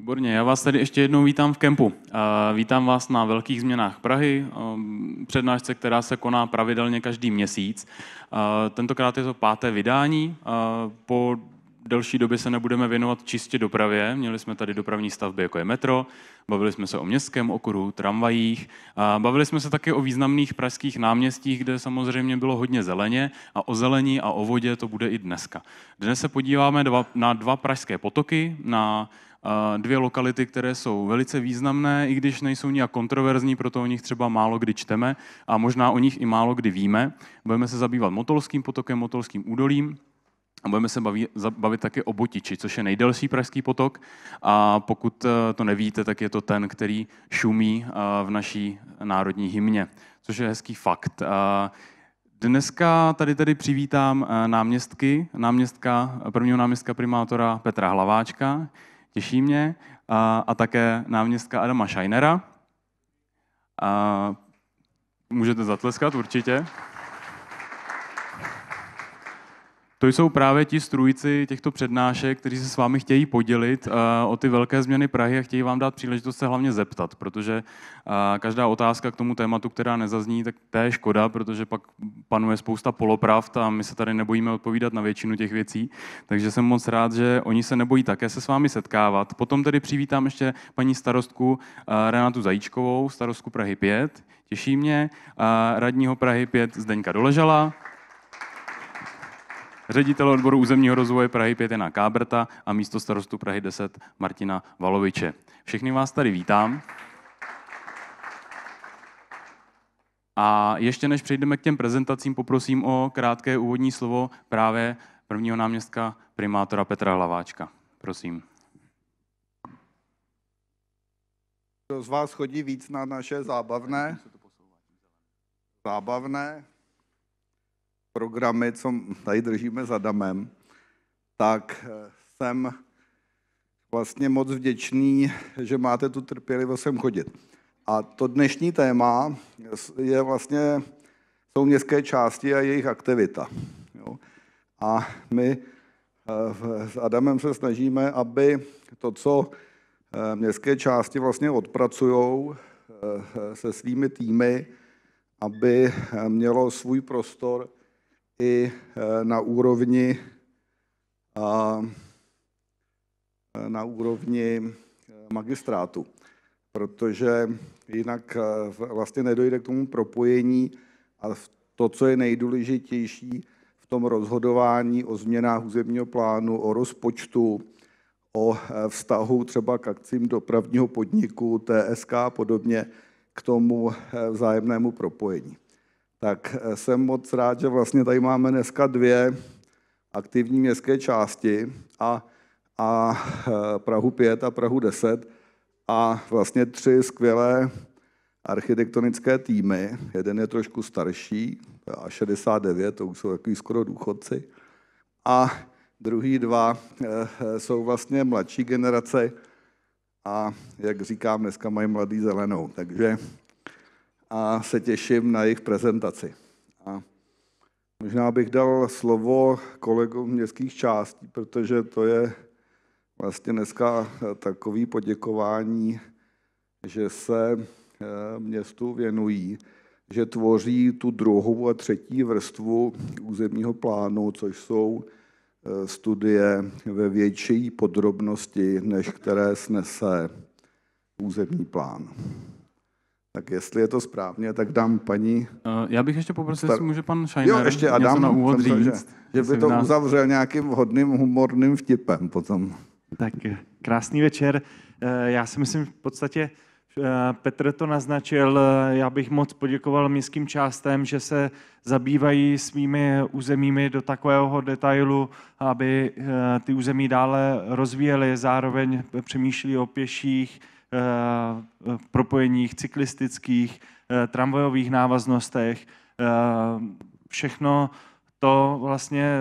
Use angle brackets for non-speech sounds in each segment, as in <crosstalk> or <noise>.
Výborně, já vás tady ještě jednou vítám v kempu. Vítám vás na velkých změnách Prahy, ehm, přednášce, která se koná pravidelně každý měsíc. Tentokrát je to páté vydání. Po delší době se nebudeme věnovat čistě dopravě. Měli jsme tady dopravní stavby, jako je metro, bavili jsme se o městském okruhu, tramvajích, bavili jsme se také o významných pražských náměstích, kde samozřejmě bylo hodně zeleně a o zelení a o vodě to bude i dneska. Dnes se podíváme na dva pražské potoky, na dvě lokality, které jsou velice významné, i když nejsou nijak kontroverzní, proto o nich třeba málo kdy čteme a možná o nich i málo kdy víme. Budeme se zabývat Motolským potokem, Motolským údolím, a budeme se bavit, bavit také o Botiči, což je nejdelší pražský potok. A pokud eh, to nevíte, tak je to ten, který šumí eh, v naší národní hymně, což je hezký fakt. Eh, dneska tady tedy přivítám náměstky, náměstka, prvního náměstka primátora Petra Hlaváčka, těší mě, a, a také náměstka Adama Scheinera. A můžete zatleskat určitě. To jsou právě ti strůjci těchto přednášek, kteří se s vámi chtějí podělit eh, o ty velké změny Prahy a chtějí vám dát příležitost se hlavně zeptat, protože eh, každá otázka k tomu tématu, která nezazní, tak to je škoda, protože pak panuje spousta polopravd a my se tady nebojíme odpovídat na většinu těch věcí. Takže jsem moc rád, že oni se nebojí také se s vámi setkávat. Potom tedy přivítám ještě paní starostku eh, Renatu Zajíčkovou, starostku Prahy 5, těší mě, radního Prahy 5 Zdeňka Doležala. Ředitel odboru územního rozvoje Prahy 5 Jana Káberta a místo starostu Prahy 10 Martina Valoviče. Všechny vás tady vítám. A ještě než přejdeme k těm prezentacím, poprosím o krátké úvodní slovo právě prvního náměstka primátora Petra Hlaváčka. Prosím. Kdo z vás chodí víc na naše zábavné? Zábavné programy, co tady držíme za damem, tak eh, jsem vlastně moc vděčný, že máte tu trpělivost sem chodit. A to dnešní téma je vlastně, jsou městské části a jejich aktivita. Jo? A my eh, s Adamem se snažíme, aby to, co eh, městské části vlastně odpracují se svými týmy, aby mělo svůj prostor i eh, na úrovni eh, na úrovni eh, magistrátu, protože jinak vlastně nedojde k tomu propojení a to, co je nejdůležitější v tom rozhodování o změnách územního plánu, o rozpočtu, o vztahu třeba k akcím dopravního podniku, TSK a podobně, k tomu vzájemnému propojení tak eh, jsem moc rád, že vlastně tady máme dneska dvě aktivní městské části a, a eh, Prahu 5 a Prahu 10 a vlastně tři skvělé architektonické týmy. Jeden je trošku starší, a 69, to už jsou takový skoro důchodci. A druhý dva eh, jsou vlastně mladší generace a jak říkám, dneska mají mladý zelenou. Takže a se těším na jejich prezentaci. A možná bych dal slovo kolegům městských částí, protože to je vlastně dneska takové poděkování, že se eh, městu věnují, že tvoří tu druhou a třetí vrstvu územního plánu, což jsou eh, studie ve větší podrobnosti, než které snese územní plán. Tak jestli je to správně, tak dám paní... Eh, já bych ještě poprosil, jestli může pan Shiner jo, ještě Adam, něco na úvod říct. Že, že by to na... uzavřel nějakým hodným humorným vtipem potom. Tak eh, krásný večer. Eh, já si myslím v podstatě, Petr to naznačil, já bych moc poděkoval městským částem, že se zabývají svými územími do takového detailu, aby ty území dále rozvíjely, zároveň přemýšlí o pěších, Eh, propojeních cyklistických, eh, tramvajových návaznostech. Eh, všechno to vlastně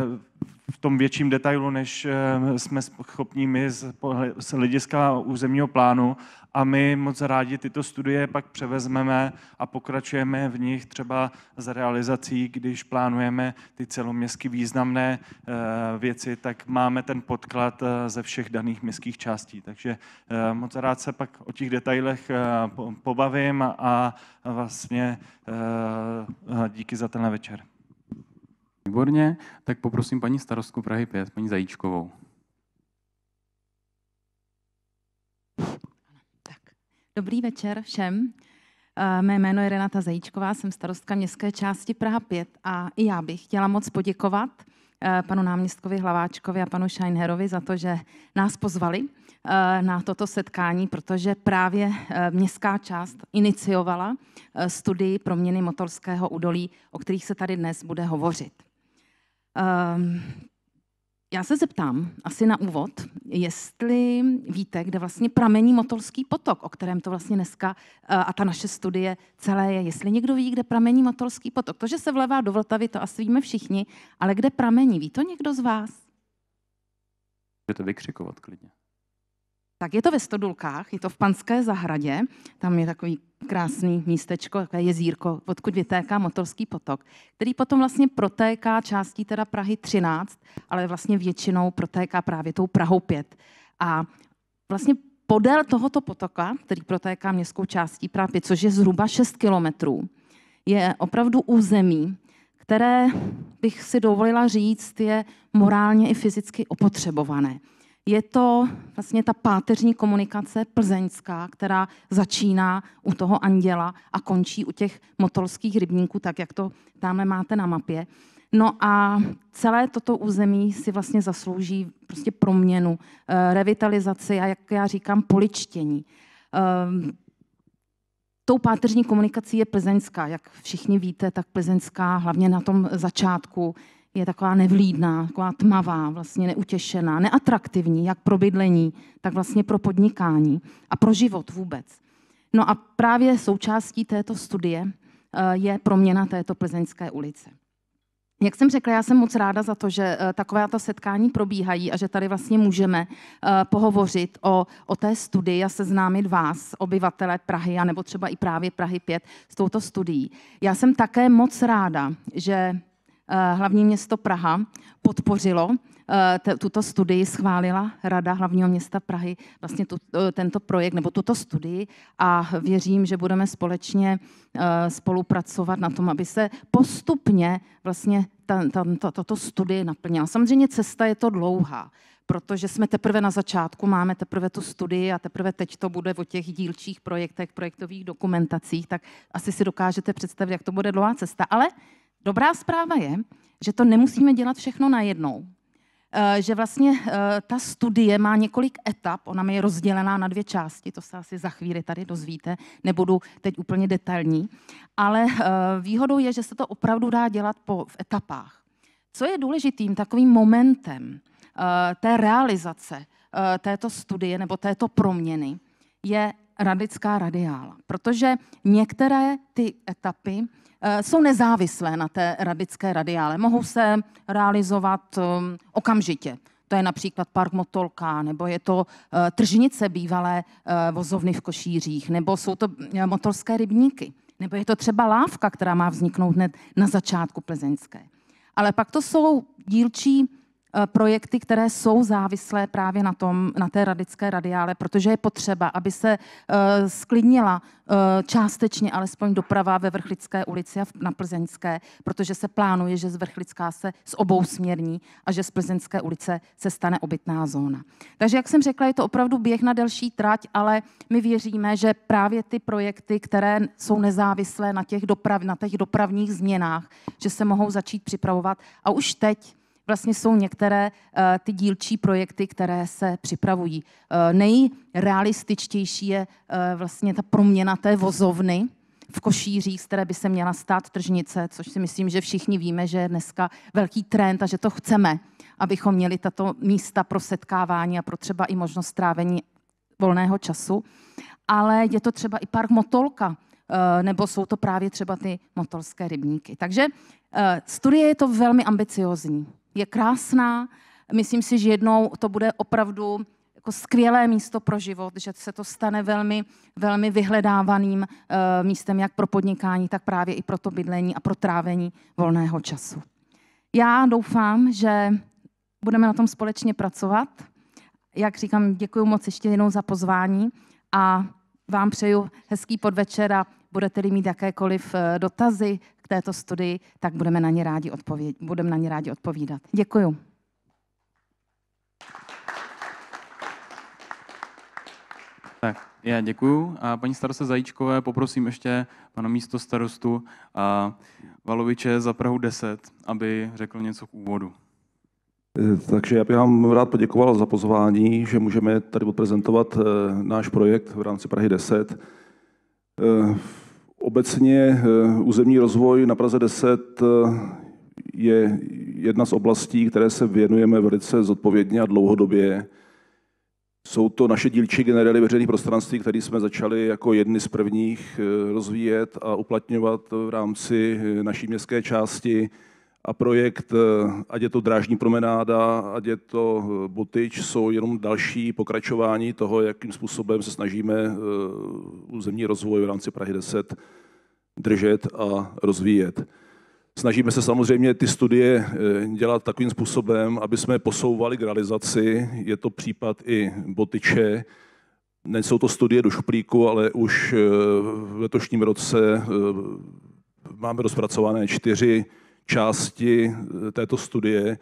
v tom větším detailu, než jsme schopní my z hlediska územního plánu a my moc rádi tyto studie pak převezmeme a pokračujeme v nich třeba s realizací, když plánujeme ty celoměstsky významné eh, věci, tak máme ten podklad eh, ze všech daných městských částí. Takže eh, moc rád se pak o těch detailech pobavím a vlastně díky za tenhle večer. Výborně, tak poprosím paní starostku Prahy 5, paní Zajíčkovou. Dobrý večer všem. Eh, mé jméno je Renata Zajíčková, jsem starostka městské části Praha 5 a i já bych chtěla moc poděkovat eh, panu náměstkovi Hlaváčkovi a panu Scheinherovi za to, že nás pozvali eh, na toto setkání, protože právě městská část iniciovala studii proměny motorského údolí, o kterých se tady dnes bude hovořit. Ehm, já se zeptám asi na úvod, jestli víte, kde vlastně pramení Motolský potok, o kterém to vlastně dneska eh, a ta naše studie celé je. Jestli někdo ví, kde pramení Motolský potok. To, že se vlevá do Vltavy, to asi víme všichni, ale kde pramení, ví to někdo z vás? Můžete vykřikovat klidně. Tak je to ve Stodulkách, je to v Panské zahradě, tam je takový krásný místečko, takové jezírko, odkud vytéká motorský potok, který potom vlastně protéká částí teda Prahy 13, ale vlastně většinou protéká právě tou Prahou 5. A vlastně podél tohoto potoka, který protéká městskou částí Prahy 5, což je zhruba 6 kilometrů, je opravdu území, které bych si dovolila říct, je morálně i fyzicky opotřebované je to vlastně ta páteřní komunikace plzeňská, která začíná u toho anděla a končí u těch motolských rybníků, tak jak to tamhle máte na mapě. No a celé toto území si vlastně zaslouží prostě proměnu, eh, revitalizaci a jak já říkám, poličtění. Eh, tou páteřní komunikací je plzeňská. Jak všichni víte, tak plzeňská hlavně na tom začátku je taková nevlídná, taková tmavá, vlastně neutěšená, neatraktivní, jak pro bydlení, tak vlastně pro podnikání a pro život vůbec. No a právě součástí této studie eh, je proměna této plzeňské ulice. Jak jsem řekla, já jsem moc ráda za to, že eh, taková ta setkání probíhají a že tady vlastně můžeme eh, pohovořit o, o té studii a seznámit vás, obyvatele Prahy, a nebo třeba i právě Prahy 5, s touto studií. Já jsem také moc ráda, že Eh, hlavní město Praha podpořilo eh, tuto studii schválila Rada hlavního města Prahy vlastně tu, eh, tento projekt nebo tuto studii a věřím, že budeme společně spolupracovat na tom, aby se postupně vlastně tato studie naplnila. Samozřejmě cesta je to dlouhá, protože jsme teprve na začátku, máme teprve tu studii a teprve teď to bude o těch dílčích projektech, projektových dokumentacích, tak asi si dokážete představit, jak to bude dlouhá cesta, ale Dobrá zpráva je, že to nemusíme dělat všechno najednou. Eh, že vlastně eh, ta studie má několik etap, ona mi je rozdělená na dvě části, to se asi za chvíli tady dozvíte, nebudu teď úplně detailní, ale eh, výhodou je, že se to opravdu dá dělat po, v etapách. Co je důležitým takovým momentem té realizace této studie nebo této proměny, je radická radiála, protože některé ty etapy Eh, jsou nezávislé na té radické radiále. Mohou se realizovat eh, okamžitě. To je například Park Motolka, nebo je to eh, tržnice bývalé vozovny v Košířích, nebo jsou to motolské rybníky, nebo je to třeba lávka, která má vzniknout hned na začátku plzeňské. Ale pak to jsou dílčí Eh, projekty, které jsou závislé právě na, tom, na té radické radiále, protože je potřeba, aby se eh, sklidnila eh, částečně alespoň doprava ve Vrchlické ulici a na Plzeňské, protože se plánuje, že z Vrchlická se z obou směrní a že z Plzeňské ulice se stane obytná zóna. Takže, jak jsem řekla, je to opravdu běh na delší trať, ale my věříme, že právě ty projekty, které jsou nezávislé na těch, doprav, na těch dopravních změnách, že se mohou začít připravovat a už teď vlastně jsou některé eh, ty dílčí projekty, které se připravují. Eh, nejrealističtější je eh, vlastně ta proměna té vozovny v košířích, z které by se měla stát tržnice, což si myslím, že všichni víme, že je dneska velký trend a že to chceme, abychom měli tato místa pro setkávání a pro třeba i možnost trávení volného času. Ale je to třeba i park Motolka, nebo jsou to právě třeba ty motolské rybníky. Takže studie je to velmi ambiciozní je krásná. Myslím si, že jednou to bude opravdu jako skvělé místo pro život, že se to stane velmi, velmi vyhledávaným eh, místem jak pro podnikání, tak právě i pro to bydlení a pro trávení volného času. Já doufám, že budeme na tom společně pracovat. Jak říkám, děkuji moc ještě jednou za pozvání a vám přeju hezký podvečer a budete-li mít jakékoliv eh, dotazy, této studii, tak budeme na ně rádi, odpověd, budeme na ně rádi odpovídat. Děkuju. Tak, já děkuju. A paní starosta Zajíčkové, poprosím ještě pana místo starostu a Valoviče za Prahu 10, aby řekl něco k úvodu. Eh, takže já bych vám rád poděkoval za pozvání, že můžeme tady odprezentovat eh, náš projekt v rámci Prahy 10. Obecně eh, územní rozvoj na Praze 10 eh, je jedna z oblastí, které se věnujeme velice zodpovědně a dlouhodobě. Jsou to naše dílčí generály veřejných prostranství, které jsme začali jako jedny z prvních eh, rozvíjet a uplatňovat v rámci naší městské části a projekt, eh, ať je to drážní promenáda, ať je to eh, Botič, jsou jenom další pokračování toho, jakým způsobem se snažíme eh, územní rozvoj v rámci Prahy 10 držet a rozvíjet. Snažíme se samozřejmě ty studie dělat takovým způsobem, aby jsme posouvali k realizaci. Je to případ i Botiče. Nejsou to studie do šuplíku, ale už v letošním roce máme rozpracované čtyři části eh, této studie.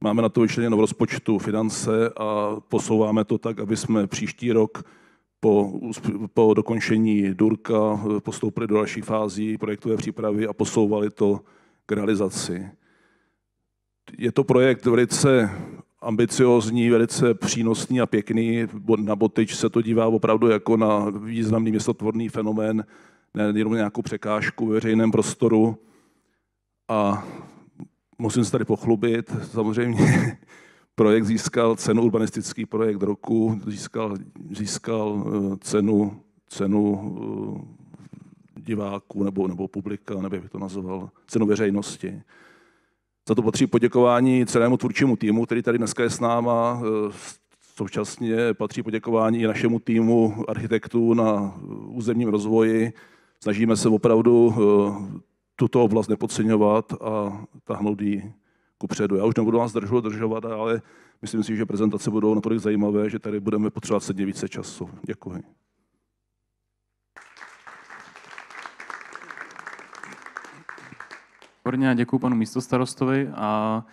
Máme na to vyčleněno v rozpočtu finance a posouváme to tak, aby jsme příští rok po, po dokončení Durka eh, postoupili do další fází projektové přípravy a posouvali to k realizaci. Je to projekt velice ambiciozní, velice přínosný a pěkný. Na Botyč se to dívá opravdu jako na významný městotvorný fenomén, nejenom nějakou překážku ve veřejném prostoru. A musím se tady pochlubit, samozřejmě <laughs> projekt získal cenu urbanistický projekt roku, získal, získal eh, cenu, cenu eh, diváků nebo, nebo publika, nebo jak bych to nazval, cenu veřejnosti. Za to patří poděkování celému tvůrčímu týmu, který tady dneska je s náma. Eh, současně patří poděkování i našemu týmu architektů na územním rozvoji. Snažíme se opravdu tuto oblast nepodceňovat a tahnout ji kupředu. Já už nebudu vás držovat, držovat, ale myslím si, že prezentace budou natolik zajímavé, že tady budeme potřebovat sedně více času. Děkuji. Výborně, děkuji panu místostarostovi a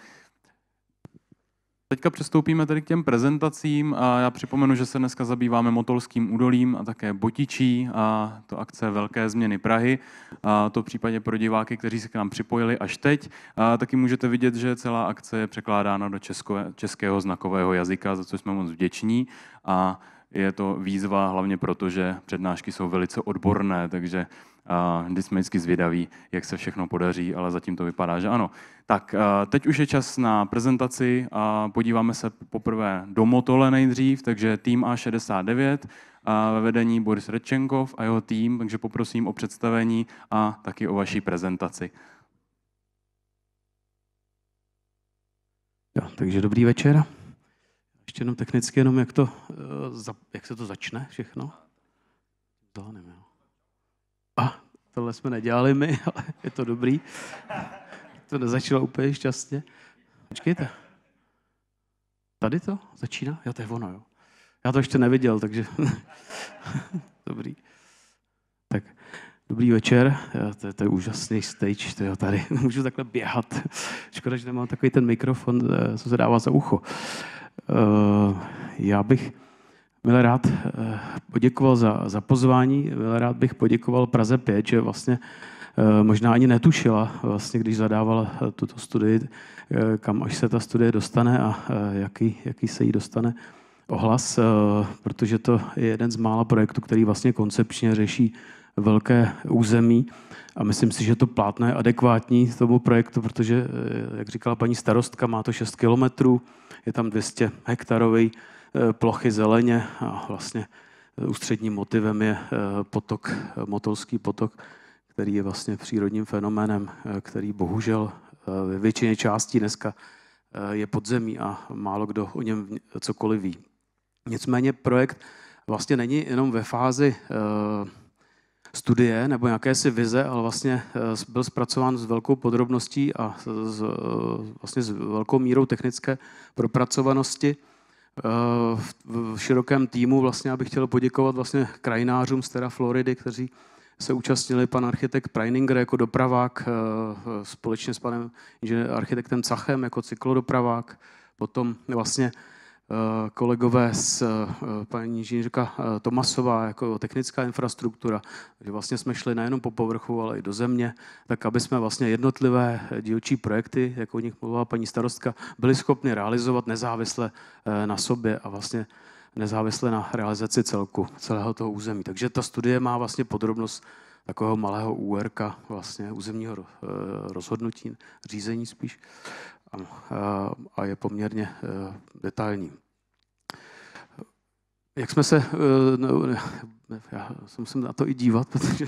Teďka přestoupíme tedy k těm prezentacím a já připomenu, že se dneska zabýváme Motolským údolím a také Botičí a to akce Velké změny Prahy. A to v případě pro diváky, kteří se k nám připojili až teď. A taky můžete vidět, že celá akce je překládána do česko, českého znakového jazyka, za co jsme moc vděční. A je to výzva hlavně proto, že přednášky jsou velice odborné, takže a kdy jsme vždycky zvědaví, jak se všechno podaří, ale zatím to vypadá, že ano. Tak eh, teď už je čas na prezentaci a podíváme se poprvé do Motole nejdřív, takže tým A69 eh, ve vedení Boris Redčenkov a jeho tým, takže poprosím o představení a taky o vaší prezentaci. Jo, takže dobrý večer. Ještě jenom technicky, jenom jak, to, eh, jak se to začne všechno? To nevím a tohle jsme nedělali my, <laughs> ale je to dobrý. To nezačalo úplně šťastně. Počkejte. Tady to začíná? Jo, to je ono, jo. Já to ještě neviděl, takže... <laughs> dobrý. Tak, dobrý večer. Jo, to, je, to je úžasný stage, to jo, tady. <laughs> Můžu takhle běhat. Škoda, že nemám takový ten mikrofon, eh, co se dává za ucho. Uh, já bych byl rád eh, poděkoval za, za pozvání, byl rád bych poděkoval Praze 5, že vlastně eh, možná ani netušila, vlastně, když zadávala eh, tuto studii, kam až se ta studie dostane a jaký, jaký se jí dostane ohlas, protože to je jeden z mála projektů, který vlastně koncepčně řeší velké území a myslím si, že to plátno je adekvátní tomu projektu, protože, jak říkala paní starostka, má to 6 kilometrů, je tam 200 hektarový Eh, plochy zeleně a vlastně eh, ústředním motivem je eh, potok, motolský potok, který je vlastně přírodním fenoménem, který bohužel ve většině částí dneska je podzemí a málo kdo o něm cokoliv ví. Nicméně projekt vlastně není jenom ve fázi studie nebo jakési vize, ale vlastně byl zpracován s velkou podrobností a s, vlastně s velkou mírou technické propracovanosti. Eh, v širokém týmu. Vlastně abych bych chtěl poděkovat vlastně krajinářům z Terra Floridy, kteří se účastnili pan architekt Preininger jako dopravák, eh, společně s panem architektem Cachem jako cyklodopravák, potom vlastně Eh, kolegové z eh, paní inženýrka eh, Tomasová jako technická infrastruktura, že vlastně jsme šli nejenom po povrchu, ale i do země, tak aby jsme vlastně jednotlivé dílčí projekty, jako o nich mluvila paní starostka, byli schopni realizovat nezávisle na sobě a vlastně nezávisle na realizaci celku, celého toho území. Takže ta studie má vlastně podrobnost takového malého úrka vlastně územního rozhodnutí, řízení spíš. Eh, a je poměrně eh, detailní. Jak jsme se, eh, já se musím na to i dívat, <laughs> protože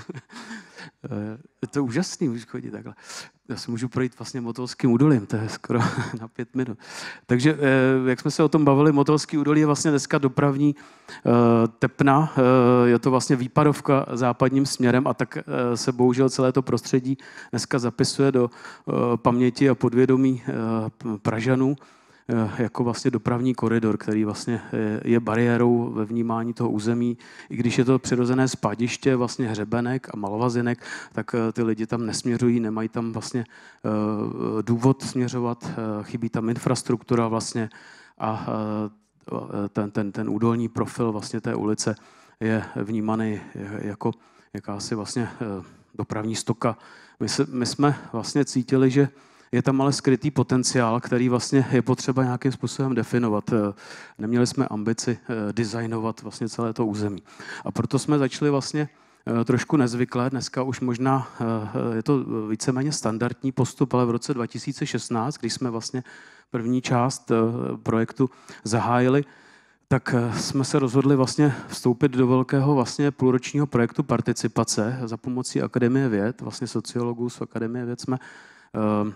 Eh, to úžasný, můžu chodit takhle. Já si můžu projít vlastně Motolským údolím, to je skoro <laughs> na pět minut. Takže, eh, jak jsme se o tom bavili, Motolský údolí je vlastně dneska dopravní eh, tepna, je to vlastně výpadovka západním směrem a tak se bohužel celé to prostředí dneska zapisuje do paměti a podvědomí Pražanů. Eh, jako vlastně dopravní koridor, který vlastně eh, je bariérou ve vnímání toho území. I když je to přirozené spadiště, vlastně hřebenek a malovazinek, tak eh, ty lidi tam nesměřují, nemají tam vlastně důvod směřovat, chybí tam infrastruktura vlastně a ten, ten, ten údolní profil vlastně té ulice je vnímaný jako jakási vlastně dopravní stoka. My, se, my jsme vlastně cítili, že je tam ale skrytý potenciál, který vlastně je potřeba nějakým způsobem definovat. Eh, neměli jsme ambici eh, designovat vlastně celé to území. A proto jsme začali vlastně eh, trošku nezvyklé. Dneska už možná je to víceméně standardní postup, ale v roce 2016, když jsme vlastně první část projektu zahájili, tak jsme se rozhodli vlastně vstoupit do velkého vlastně půlročního projektu participace za pomocí Akademie věd, vlastně sociologů z Akademie věd jsme Ehm,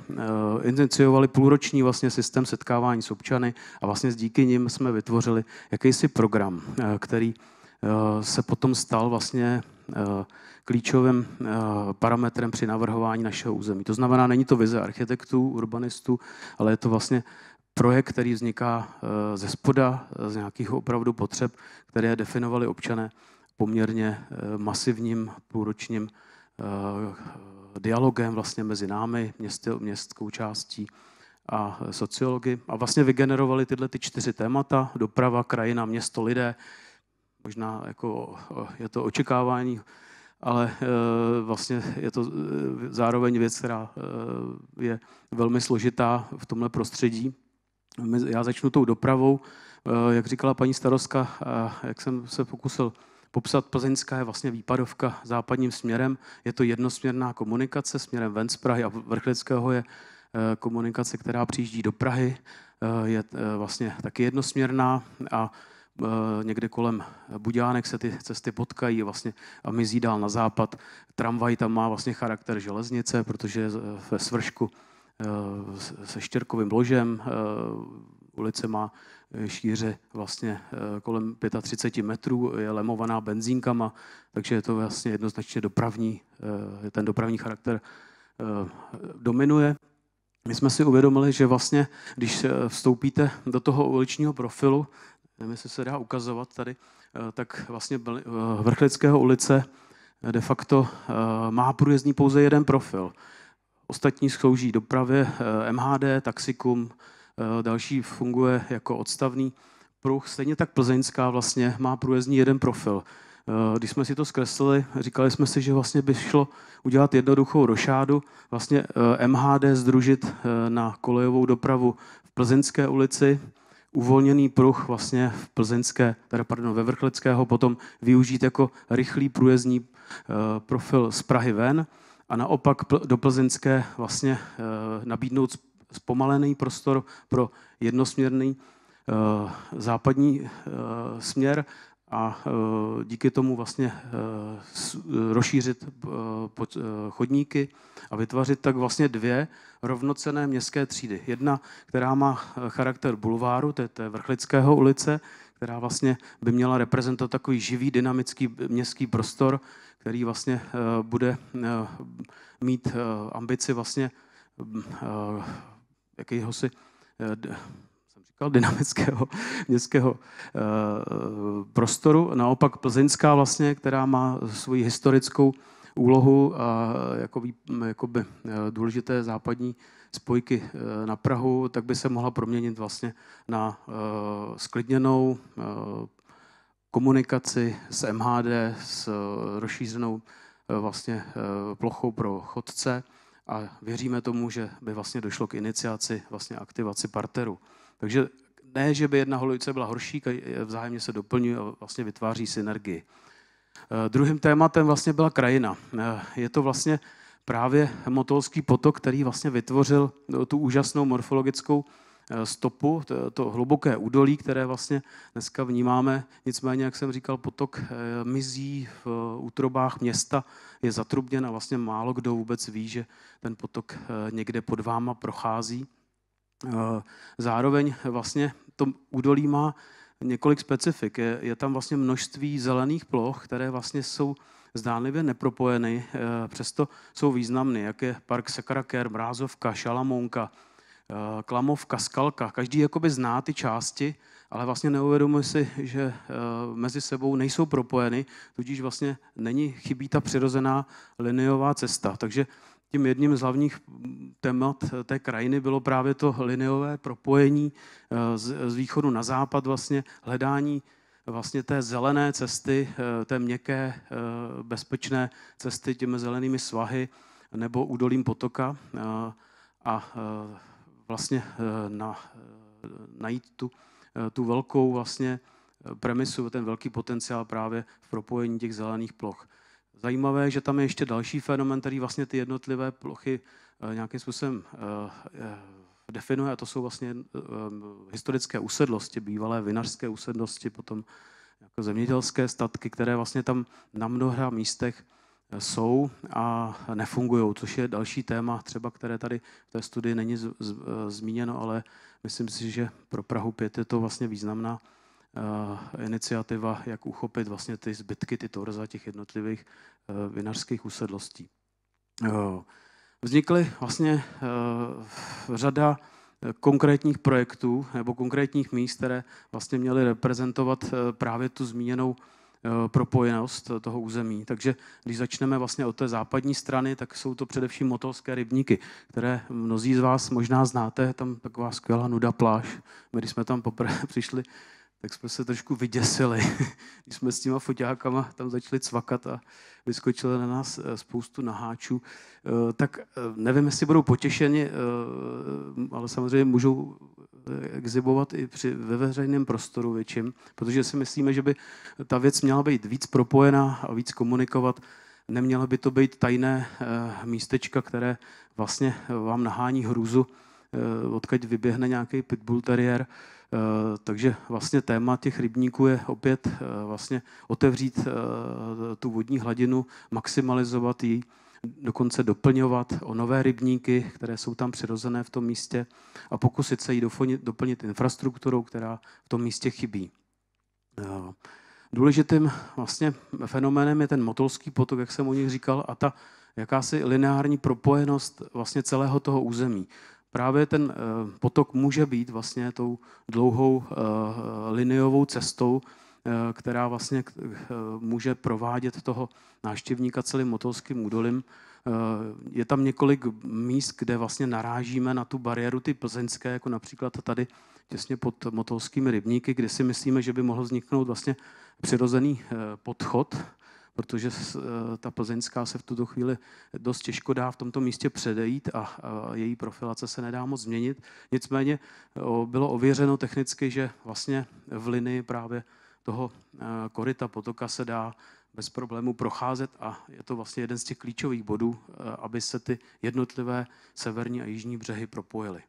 eh, iniciovali půlroční vlastně systém setkávání s občany a vlastně díky nim jsme vytvořili jakýsi program, eh, který eh, se potom stal vlastně klíčovým parametrem při navrhování našeho území. To znamená, není to vize architektů, urbanistů, ale je to vlastně projekt, který vzniká ze spoda, z nějakých opravdu potřeb, které definovali občané poměrně masivním půlročním dialogem vlastně mezi námi, městy, městskou částí a eh, sociologi. A vlastně vygenerovali tyhle ty čtyři témata, doprava, krajina, město, lidé. Možná jako eh, je to očekávání, ale eh, vlastně je to zároveň věc, která je velmi složitá v tomhle prostředí. Já začnu tou dopravou. Jak říkala paní starostka, jak jsem se pokusil popsat plzeňská je vlastně výpadovka západním směrem. Je to jednosměrná komunikace směrem ven z Prahy a Vrchlického je eh, komunikace, která přijíždí do Prahy, eh, je eh, vlastně taky jednosměrná a někde kolem Budějánek se ty cesty potkají vlastně a mizí dál na západ. Tramvaj tam má vlastně charakter železnice, protože ve svršku se štěrkovým ložem ulice má šíře vlastně eh, kolem 35 metrů, je lemovaná benzínkama, takže je to vlastně jednoznačně dopravní, eh, ten dopravní charakter eh, dominuje. My jsme si uvědomili, že vlastně, když vstoupíte do toho uličního profilu, nevím, jestli se dá ukazovat tady, tak vlastně Vrchlického ulice de facto má průjezdní pouze jeden profil. Ostatní slouží dopravě MHD, taxikum, Eh, další funguje jako odstavný pruh. Stejně tak plzeňská vlastně má průjezdní jeden profil. Eh, když jsme si to zkreslili, říkali jsme si, že vlastně by šlo udělat jednoduchou rošádu, vlastně eh, MHD združit na kolejovou dopravu v Plzeňské ulici, uvolněný pruh vlastně v plzeňské, teda pardon, ve Vrchlického, potom využít jako rychlý průjezdní profil z Prahy ven a naopak do plzeňské vlastně nabídnout zpomalený prostor pro jednosměrný eh, západní eh, směr a eh, díky tomu vlastně rozšířit chodníky a vytvořit tak vlastně dvě rovnocené městské třídy. Jedna, která má charakter bulváru, to je té Vrchlického ulice, která vlastně by měla reprezentovat takový živý, dynamický městský prostor, který vlastně bude mít ambici vlastně jakéhosi, eh, jsem říkal, dynamického <laughs> městského eh, prostoru. Naopak plzeňská vlastně, která má svoji historickou úlohu a jakoby, jakoby eh, důležité západní spojky na Prahu, tak by se mohla proměnit vlastně na sklidněnou komunikaci s MHD, s rozšířenou vlastně plochou pro chodce a věříme tomu, že by vlastně došlo k iniciaci, vlastně aktivaci parteru. Takže ne, že by jedna holice byla horší, vzájemně se doplňují a vlastně vytváří synergii. Eh, druhým tématem vlastně byla krajina. Eh, je to vlastně právě motolský potok, který vlastně vytvořil tu úžasnou morfologickou Eh, stopu, to, to hluboké údolí, které vlastně dneska vnímáme. Nicméně, jak jsem říkal, potok eh, mizí v útrobách města, je zatrubněn a vlastně málo kdo vůbec ví, že ten potok eh, někde pod váma prochází. Zároveň vlastně to údolí má několik specifik. Je, je tam vlastně množství zelených ploch, které vlastně jsou zdánlivě nepropojeny, přesto jsou významné, jak je park Sakaraker, Brázovka, Šalamounka, Eh, Klamovka, Skalka, každý jakoby zná ty části, ale vlastně neuvědomuje si, že eh, mezi sebou nejsou propojeny, tudíž vlastně není, chybí ta přirozená liniová cesta. Takže tím jedním z hlavních témat eh, té krajiny bylo právě to lineové propojení z východu na západ, vlastně hledání vlastně té zelené cesty, té měkké, bezpečné cesty těmi zelenými svahy nebo údolím potoka. A vlastně eh, na, eh, najít tu, eh, tu velkou vlastně premisu, ten velký potenciál právě v propojení těch zelených ploch. Zajímavé je, že tam je ještě další fenomen, který vlastně ty jednotlivé plochy nějakým způsobem definuje, a to jsou vlastně historické usedlosti, bývalé vinařské usedlosti, potom jako zemědělské statky, které vlastně tam na mnoha místech jsou a nefungují, což je další téma, třeba které tady v té studii není z, z, zmíněno, ale myslím si, že pro Prahu 5 je to vlastně významná uh, iniciativa, jak uchopit vlastně ty zbytky, ty torza těch jednotlivých uh, vinařských usedlostí. Uh, vznikly vlastně řada konkrétních projektů nebo konkrétních míst, které vlastně měly reprezentovat právě tu zmíněnou Eh, propojenost toho území. Takže když začneme vlastně od té západní strany, tak jsou to především motolské rybníky, které mnozí z vás možná znáte. Tam taková skvělá nuda pláž. My, když jsme tam poprvé <laughs> přišli, tak jsme se trošku vyděsili, <laughs> když jsme s těma foťákama tam začali cvakat a vyskočili na nás eh, spoustu naháčů. Eh, tak nevím, jestli budou potěšeni, ale samozřejmě můžou exibovat i při, ve veřejném prostoru větším, protože si myslíme, že by ta věc měla být víc propojená a víc komunikovat. Neměla by to být tajné eh, místečka, které vlastně eh, vám nahání hrůzu, eh, odkud vyběhne nějaký pitbull terrier. Takže vlastně téma těch rybníků je opět vlastně otevřít tu vodní hladinu, maximalizovat ji, dokonce doplňovat o nové rybníky, které jsou tam přirozené v tom místě a pokusit se jí doplnit, doplnit infrastrukturou, která v tom místě chybí. Důležitým vlastně fenoménem je ten motolský potok, jak jsem o nich říkal, a ta jakási lineární propojenost vlastně celého toho území. Právě ten eh, potok může být vlastně tou dlouhou eh, liniovou cestou, Eh, která vlastně eh, může provádět toho náštěvníka celým motolským údolím. Eh, je tam několik míst, kde vlastně narážíme na tu bariéru ty plzeňské, jako například tady těsně pod motolskými rybníky, kde si myslíme, že by mohl vzniknout vlastně přirozený podchod, protože ta plzeňská se v tuto chvíli dost těžko dá v tomto místě předejít a její profilace se nedá moc změnit. Nicméně bylo ověřeno technicky, že vlastně v linii právě toho eh, koryta potoka se dá bez problému procházet a je to vlastně jeden z těch klíčových bodů, eh, aby se ty jednotlivé severní a jižní břehy propojily.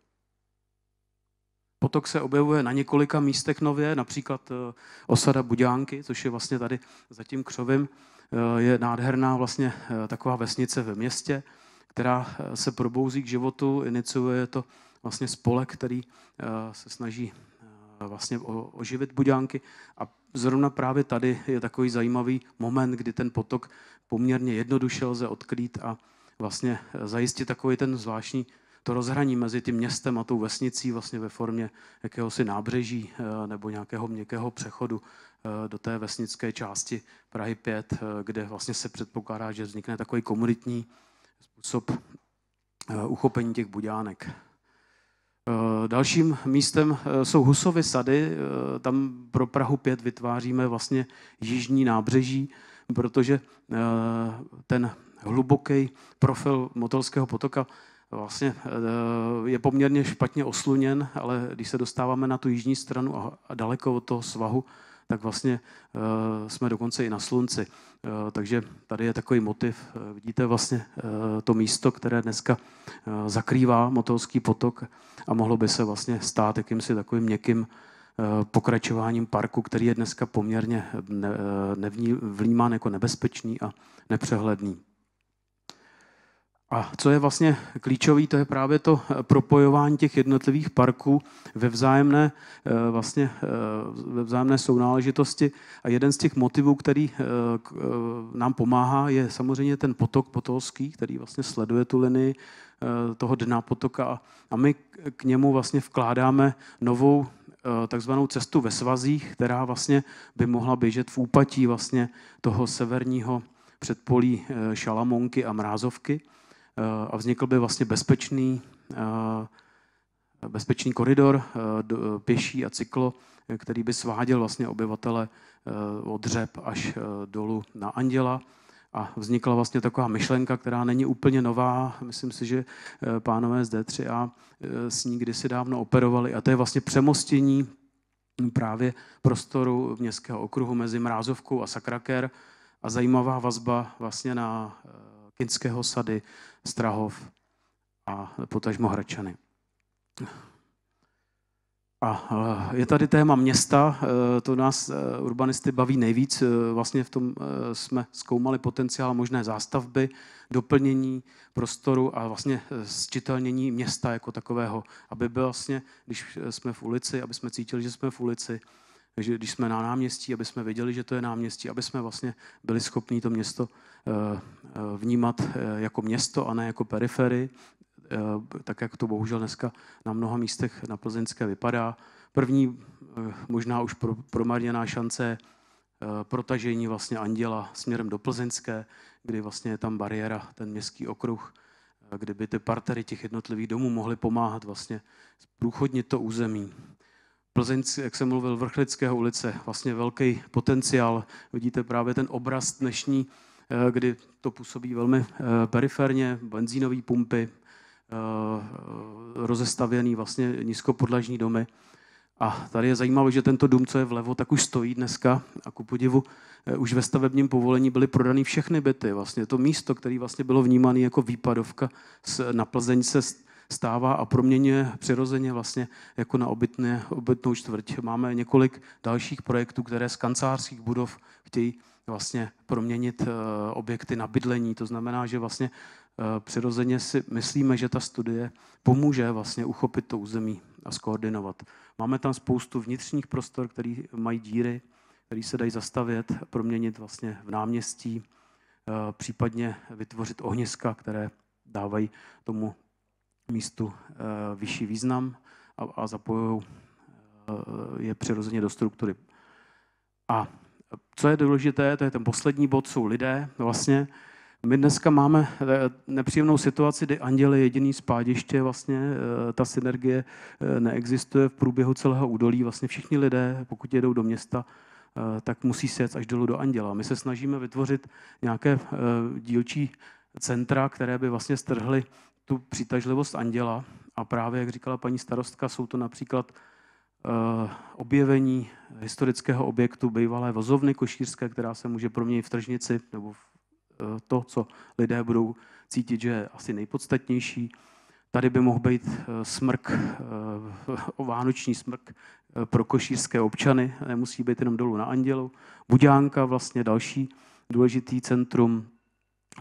Potok se objevuje na několika místech nově, například eh, osada Budánky, což je vlastně tady za tím křovem, je nádherná vlastně taková vesnice ve městě, která se probouzí k životu, iniciuje to vlastně spolek, který se snaží vlastně oživit Budánky a zrovna právě tady je takový zajímavý moment, kdy ten potok poměrně jednoduše lze odkrýt a vlastně zajistit takový ten zvláštní to rozhraní mezi tím městem a tou vesnicí vlastně ve formě jakéhosi nábřeží eh, nebo nějakého měkkého přechodu eh, do té vesnické části Prahy 5, eh, kde vlastně se předpokládá, že vznikne takový komunitní způsob uchopení těch buďánek. Eh, dalším místem eh, jsou Husovy sady. Eh, tam pro Prahu 5 vytváříme vlastně jižní nábřeží, protože ten hluboký profil Motolského potoka vlastně je poměrně špatně osluněn, ale když se dostáváme na tu jižní stranu a daleko od toho svahu, tak vlastně eh, jsme dokonce i na slunci. Eh, takže tady je takový motiv. Eh, vidíte vlastně to místo, které dneska zakrývá motolský potok a mohlo by se vlastně stát jakýmsi takovým měkkým pokračováním parku, který je dneska poměrně nevnímán jako nebezpečný a nepřehledný. A co je vlastně klíčový, to je právě to eh, propojování těch jednotlivých parků ve vzájemné, eh, vlastně, eh, ve vzájemné sounáležitosti. A jeden z těch motivů, který nám pomáhá, je samozřejmě ten potok potolský, který vlastně sleduje tu linii toho dna potoka. A my k němu vlastně vkládáme novou takzvanou cestu ve svazích, která vlastně by mohla běžet v úpatí vlastně toho severního předpolí Šalamonky a Mrázovky. Eh, a vznikl by vlastně bezpečný, eh, bezpečný koridor eh, pěší a cyklo, který by sváděl vlastně obyvatele od Řep až dolů na Anděla. A vznikla vlastně taková myšlenka, která není úplně nová. Myslím si, že pánové z D3A s ní kdysi dávno operovali. A to je vlastně přemostění právě prostoru městského okruhu mezi Mrázovkou a Sakraker a zajímavá vazba vlastně na Kinského sady, Strahov a potažmo Hračany. A eh, je tady téma města, eh, to nás eh, urbanisty baví nejvíc. Vlastně v tom jsme zkoumali potenciál možné zástavby, doplnění prostoru a vlastně zčitelnění města jako takového, aby byl vlastně, když jsme v ulici, aby jsme cítili, že jsme v ulici, že když jsme na náměstí, aby jsme věděli, že to je náměstí, aby jsme vlastně byli schopni to město Eh, vnímat eh, jako město a ne jako perifery, eh, tak jak to bohužel dneska na mnoha místech na Plzeňské vypadá. První možná už promarněná šance protažení vlastně Anděla směrem do Plzeňské, kdy vlastně je tam bariéra, ten městský okruh, kdyby ty partery těch jednotlivých domů mohly pomáhat vlastně průchodně to území. Plzeň, jak jsem mluvil, Vrchlického ulice, vlastně velký potenciál. Vidíte právě ten obraz dnešní Eh, kdy to působí velmi eh, periferně, benzínové pumpy, eh, rozestavěný vlastně nízkopodlažní domy. A tady je zajímavé, že tento dům, co je vlevo, tak už stojí dneska a ku podivu už ve stavebním povolení byly prodány všechny byty. Vlastně to místo, které vlastně bylo vnímané jako výpadovka na Plzeň se stává a proměňuje přirozeně vlastně jako na obytné, obytnou čtvrť. Máme několik dalších projektů, které z kancelářských budov chtějí vlastně proměnit eh, objekty na bydlení. To znamená, že vlastně eh, přirozeně si myslíme, že ta studie pomůže vlastně uchopit to území a skoordinovat. Máme tam spoustu vnitřních prostor, které mají díry, které se dají zastavět, proměnit vlastně v náměstí, eh, případně vytvořit ohniska, které dávají tomu místu vyšší význam a zapojují je přirozeně do struktury. A co je důležité, to je ten poslední bod, jsou lidé vlastně. My dneska máme eh, nepříjemnou situaci, kdy anděl je jediný spádiště, vlastně eh, ta synergie eh, neexistuje v průběhu celého údolí. Vlastně všichni lidé, pokud jedou do města, tak musí sjet až dolů do anděla. My se snažíme vytvořit nějaké dílčí centra, které by vlastně strhly tu přitažlivost anděla. A právě, jak říkala paní starostka, jsou to například Eh, objevení historického objektu bývalé vozovny košířské, která se může proměnit v tržnici, nebo v eh, to, co lidé budou cítit, že je asi nejpodstatnější. Tady by mohl být eh, smrk, <laughs> vánoční smrk pro košířské občany, nemusí být jenom dolů na Andělu. Budánka, vlastně další důležitý centrum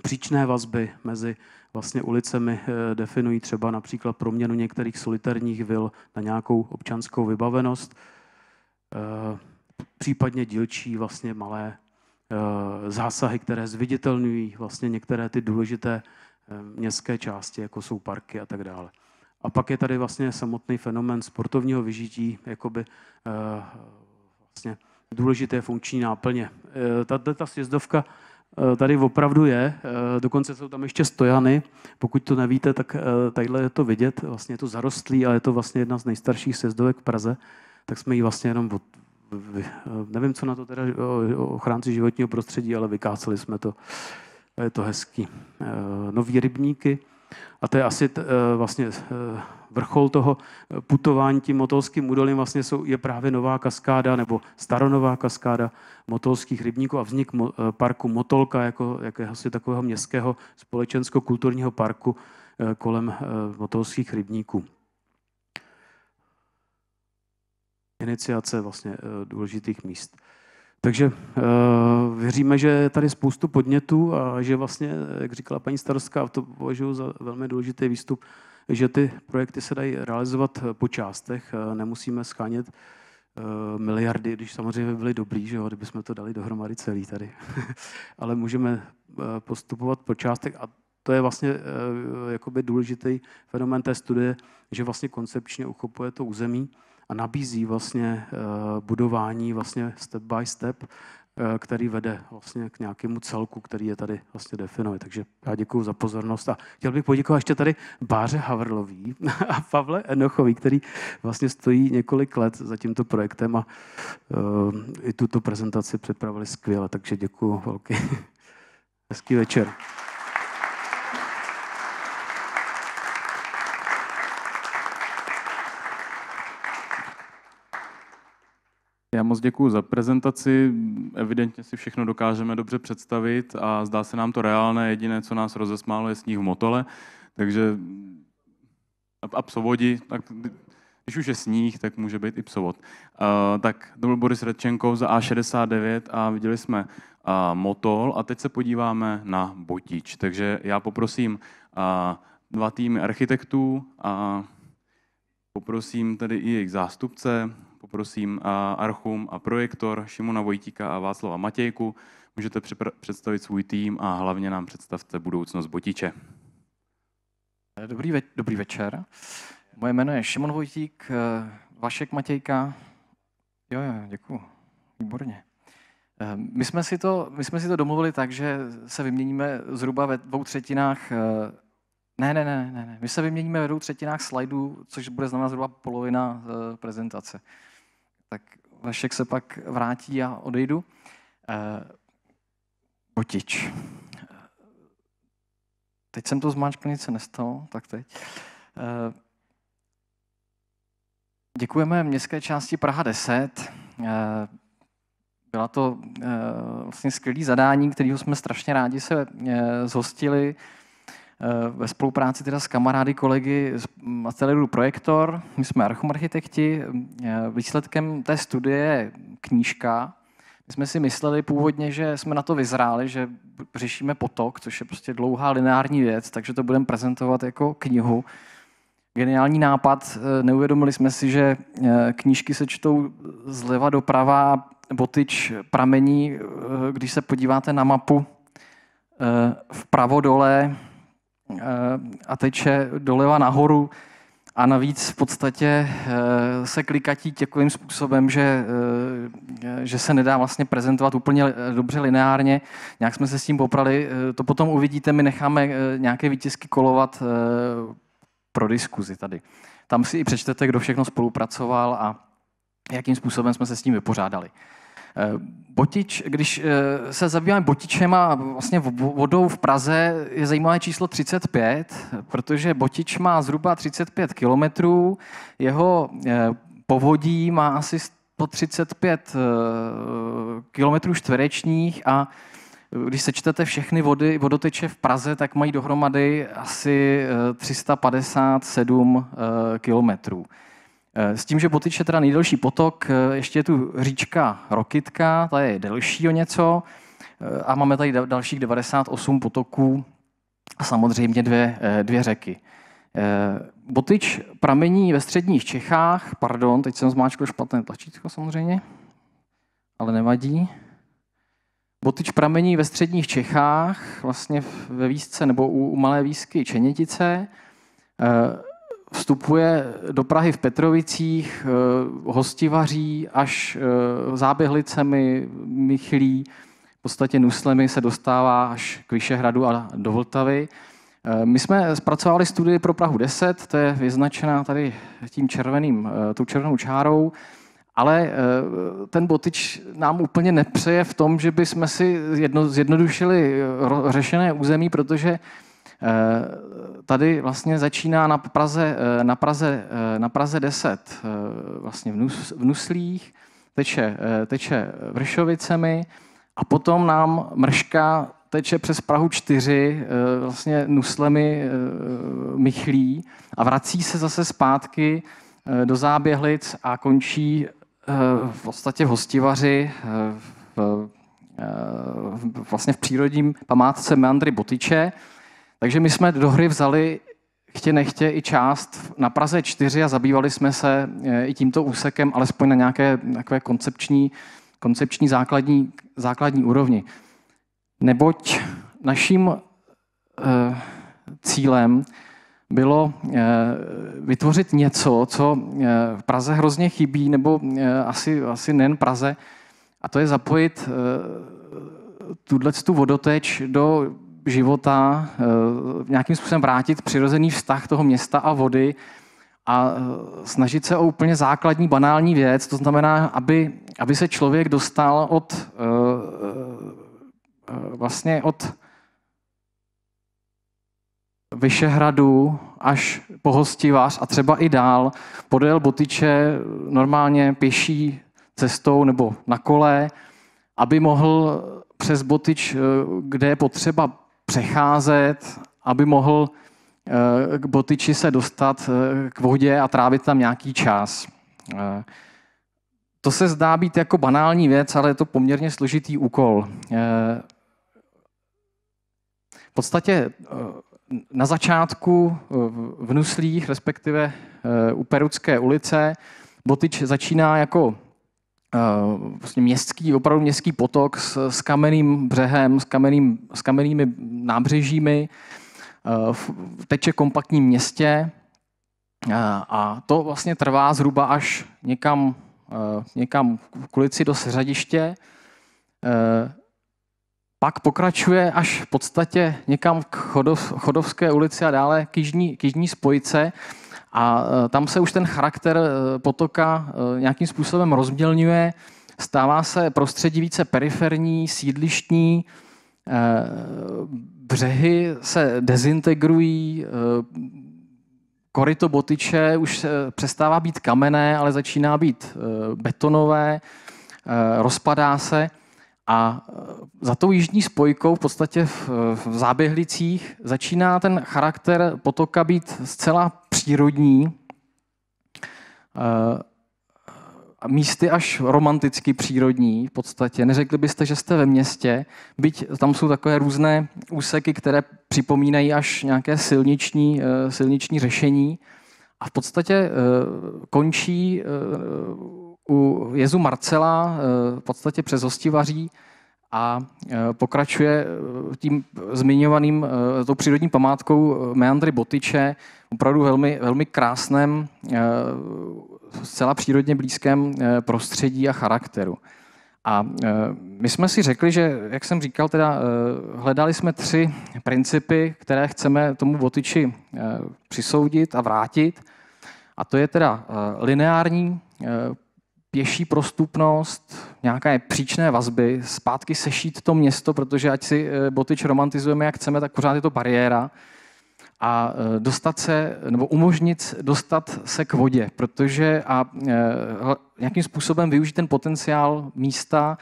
příčné vazby mezi vlastně ulicemi eh, definují třeba například proměnu některých solitárních vil na nějakou občanskou vybavenost, eh, případně dílčí vlastně malé eh, zásahy, které zviditelňují vlastně některé ty důležité městské části, jako jsou parky a tak dále. A pak je tady vlastně samotný fenomen sportovního vyžití, jakoby vlastně důležité funkční náplně. Tato ta sjezdovka Eh, tady opravdu je. Eh, dokonce jsou tam ještě stojany. Pokud to nevíte, tak eh, tadyhle je to vidět. Vlastně je to zarostlý, ale je to vlastně jedna z nejstarších sezdovek v Praze. Tak jsme ji vlastně jenom od, nevím, co na to teda ochránci životního prostředí, ale vykáceli jsme to. Je to hezký. Nový rybníky, a to je asi eh, vlastně eh, vrchol toho eh, putování tím motolským údolím vlastně jsou, je právě nová kaskáda nebo staronová kaskáda motolských rybníků a vznik parku Motolka jako jakéhosi takového městského společensko-kulturního parku kolem motolských rybníků. Iniciace vlastně důležitých míst. Takže eh, věříme, že je tady spoustu podnětů a že vlastně, eh, jak říkala paní a to považuji za velmi důležitý výstup, že ty projekty se dají realizovat eh, po částech, nemusíme schánět miliardy, když samozřejmě by byly dobrý, že jo, kdybychom to dali dohromady celý tady. <laughs> Ale můžeme postupovat po částech a to je vlastně jakoby důležitý fenomén té studie, že vlastně koncepčně uchopuje to území a nabízí vlastně eh, budování vlastně step by step, eh, který vede vlastně k nějakému celku, který je tady vlastně definuje. Takže já děkuji za pozornost a chtěl bych poděkovat ještě tady Báře Havrlový <laughs> a Pavle Enochový, který vlastně stojí několik let za tímto projektem a eh, i tuto prezentaci připravili skvěle, takže děkuji velký. <laughs> Hezký večer. Já moc děkuji za prezentaci. Evidentně si všechno dokážeme dobře představit a zdá se nám to reálné. Jediné, co nás rozesmálo, je sníh v motole. Takže a psovodi, tak když už je sníh, tak může být i psovod. Uh, tak to byl Boris Redčenko za A69 a viděli jsme uh, Motol a teď se podíváme na Botič. Takže já poprosím uh, dva týmy architektů a poprosím tedy i jejich zástupce, poprosím Archum a projektor Šimona Vojtíka a Václava Matějku. Můžete představit svůj tým a hlavně nám představte budoucnost Botiče. Dobrý, ve- dobrý večer. Moje jméno je Šimon Vojtík, Vašek Matějka. Jo, jo, děkuji. Výborně. My jsme, si to, my jsme si to domluvili tak, že se vyměníme zhruba ve dvou třetinách. Ne, ne, ne, ne, ne. My se vyměníme ve dvou třetinách slajdů, což bude znamenat zhruba polovina prezentace tak Vašek se pak vrátí a odejdu. Botič. Eh, eh, teď jsem to zmáčkl, nic se nestalo, tak teď. Eh, děkujeme městské části Praha 10. Byla to vlastně skvělý zadání, kterého jsme strašně rádi se zhostili. Eh, ve spolupráci teda s kamarády, kolegy z ateliéru Projektor, my jsme archomarchitekti, eh, výsledkem té studie je knížka. My jsme si mysleli původně, že jsme na to vyzráli, že řešíme potok, což je prostě dlouhá lineární věc, takže to budeme prezentovat jako knihu. Geniální nápad, eh, neuvědomili jsme si, že knížky se čtou zleva doprava, botič pramení, když se podíváte na mapu vpravo dole, Eh, a teče doleva nahoru a navíc v podstatě eh, se klikatí takovým způsobem, že, eh, že se nedá vlastně prezentovat úplně dobře lineárně. Nějak jsme se s tím poprali. To potom uvidíte, my necháme nějaké výtisky kolovat pro diskuzi tady. Tam si i přečtete, kdo všechno spolupracoval a jakým způsobem jsme se s tím vypořádali. Eh, botič, když eh, se zabýváme botičem a vlastně vodou v Praze, je zajímavé číslo 35, protože botič má zhruba 35 kilometrů, jeho eh, povodí má asi 135 kilometrů čtverečních a když sečtete všechny vody, vodoteče v Praze, tak mají dohromady asi 357 kilometrů. Eh, s tím, že Botič je teda nejdelší potok, eh, ještě je tu říčka Rokitka, ta je delší o něco eh, a máme tady dalších 98 potoků a samozřejmě dvě, dvě řeky. Botič pramení ve středních Čechách, pardon, teď jsem zmáčkl špatné tlačítko samozřejmě, ale nevadí. Botič pramení ve středních Čechách, vlastně ve výzce nebo u, u malé výzky Čenětice vstupuje do Prahy v Petrovicích, eh, hostivaří až eh, záběhlicemi, Michlí, v podstatě Nuslemi se dostává až k Vyšehradu a do Vltavy. Eh, my jsme zpracovali studii pro Prahu 10, to je vyznačená tady tím červeným, tou červenou čárou, ale ten botič nám úplně nepřeje v tom, že by jsme si jedno, zjednodušili řešené území, protože Eh, tady vlastně začíná na Praze, eh, na Praze, eh, na Praze 10, vlastně v, Nuslích, teče, teče Vršovicemi a potom nám mrška teče přes Prahu 4, vlastně nuslemi Michlí a vrací se zase zpátky do Záběhlic a končí v podstatě v Hostivaři, v, vlastně v přírodním památce Meandry Botiče, takže my jsme do hry vzali chtě nechtě i část na Praze 4 a zabývali jsme se e, i tímto úsekem, alespoň na nějaké takové koncepční, koncepční základní, základní úrovni. Neboť naším e, cílem bylo e, vytvořit něco, co v Praze hrozně chybí, nebo asi, asi nejen Praze, a to je zapojit eh, tuhle tu vodoteč do života eh, nějakým způsobem vrátit přirozený vztah toho města a vody a eh, snažit se o úplně základní, banální věc, to znamená, aby, aby se člověk dostal od eh, vlastně od Vyšehradu až po hostivář a třeba i dál podél Botyče normálně pěší cestou nebo na kole, aby mohl přes Botyč, kde je potřeba přecházet, aby mohl eh, k botyči se dostat eh, k vodě a trávit tam nějaký čas. Eh, to se zdá být jako banální věc, ale je to poměrně složitý úkol. V podstatě na začátku v Nuslích, respektive u Perucké ulice, Botič začíná jako Eh, vlastně městský, opravdu městský potok s, s kamenným břehem, s, kamenným, s kamennými nábřežími, eh, teče kompaktním městě eh, a to vlastně trvá zhruba až někam, někam k ulici do seřadiště. Pak pokračuje až v podstatě někam k Chodov, Chodovské ulici a dále k jižní, k jižní spojice. A e, tam se už ten charakter e, potoka e, nějakým způsobem rozmělňuje, stává se prostředí více periferní, sídlištní, břehy se dezintegrují, koryto botyče už přestává být kamenné, ale začíná být betonové, rozpadá se a za tou jižní spojkou v podstatě v záběhlicích začíná ten charakter potoka být zcela přírodní, eh, místy až romanticky přírodní v podstatě. Neřekli byste, že jste ve městě, byť tam jsou takové různé úseky, které připomínají až nějaké silniční, eh, silniční řešení a v podstatě eh, končí u jezu Marcela v podstatě přes hostivaří a e, pokračuje e, tím zmiňovaným, e, tou přírodní památkou Meandry Botyče, opravdu velmi, velmi krásném, zcela přírodně blízkém prostředí a charakteru. A my jsme si řekli, že, jak jsem říkal, teda hledali jsme tři principy, které chceme tomu Botyči přisoudit a vrátit. A to je teda lineární pěší prostupnost, nějaké příčné vazby, zpátky sešít to město, protože ať si eh, Botyč romantizujeme, jak chceme, tak pořád je to bariéra. A eh, dostat se, nebo umožnit dostat se k vodě, protože a eh, nějakým způsobem využít ten potenciál místa,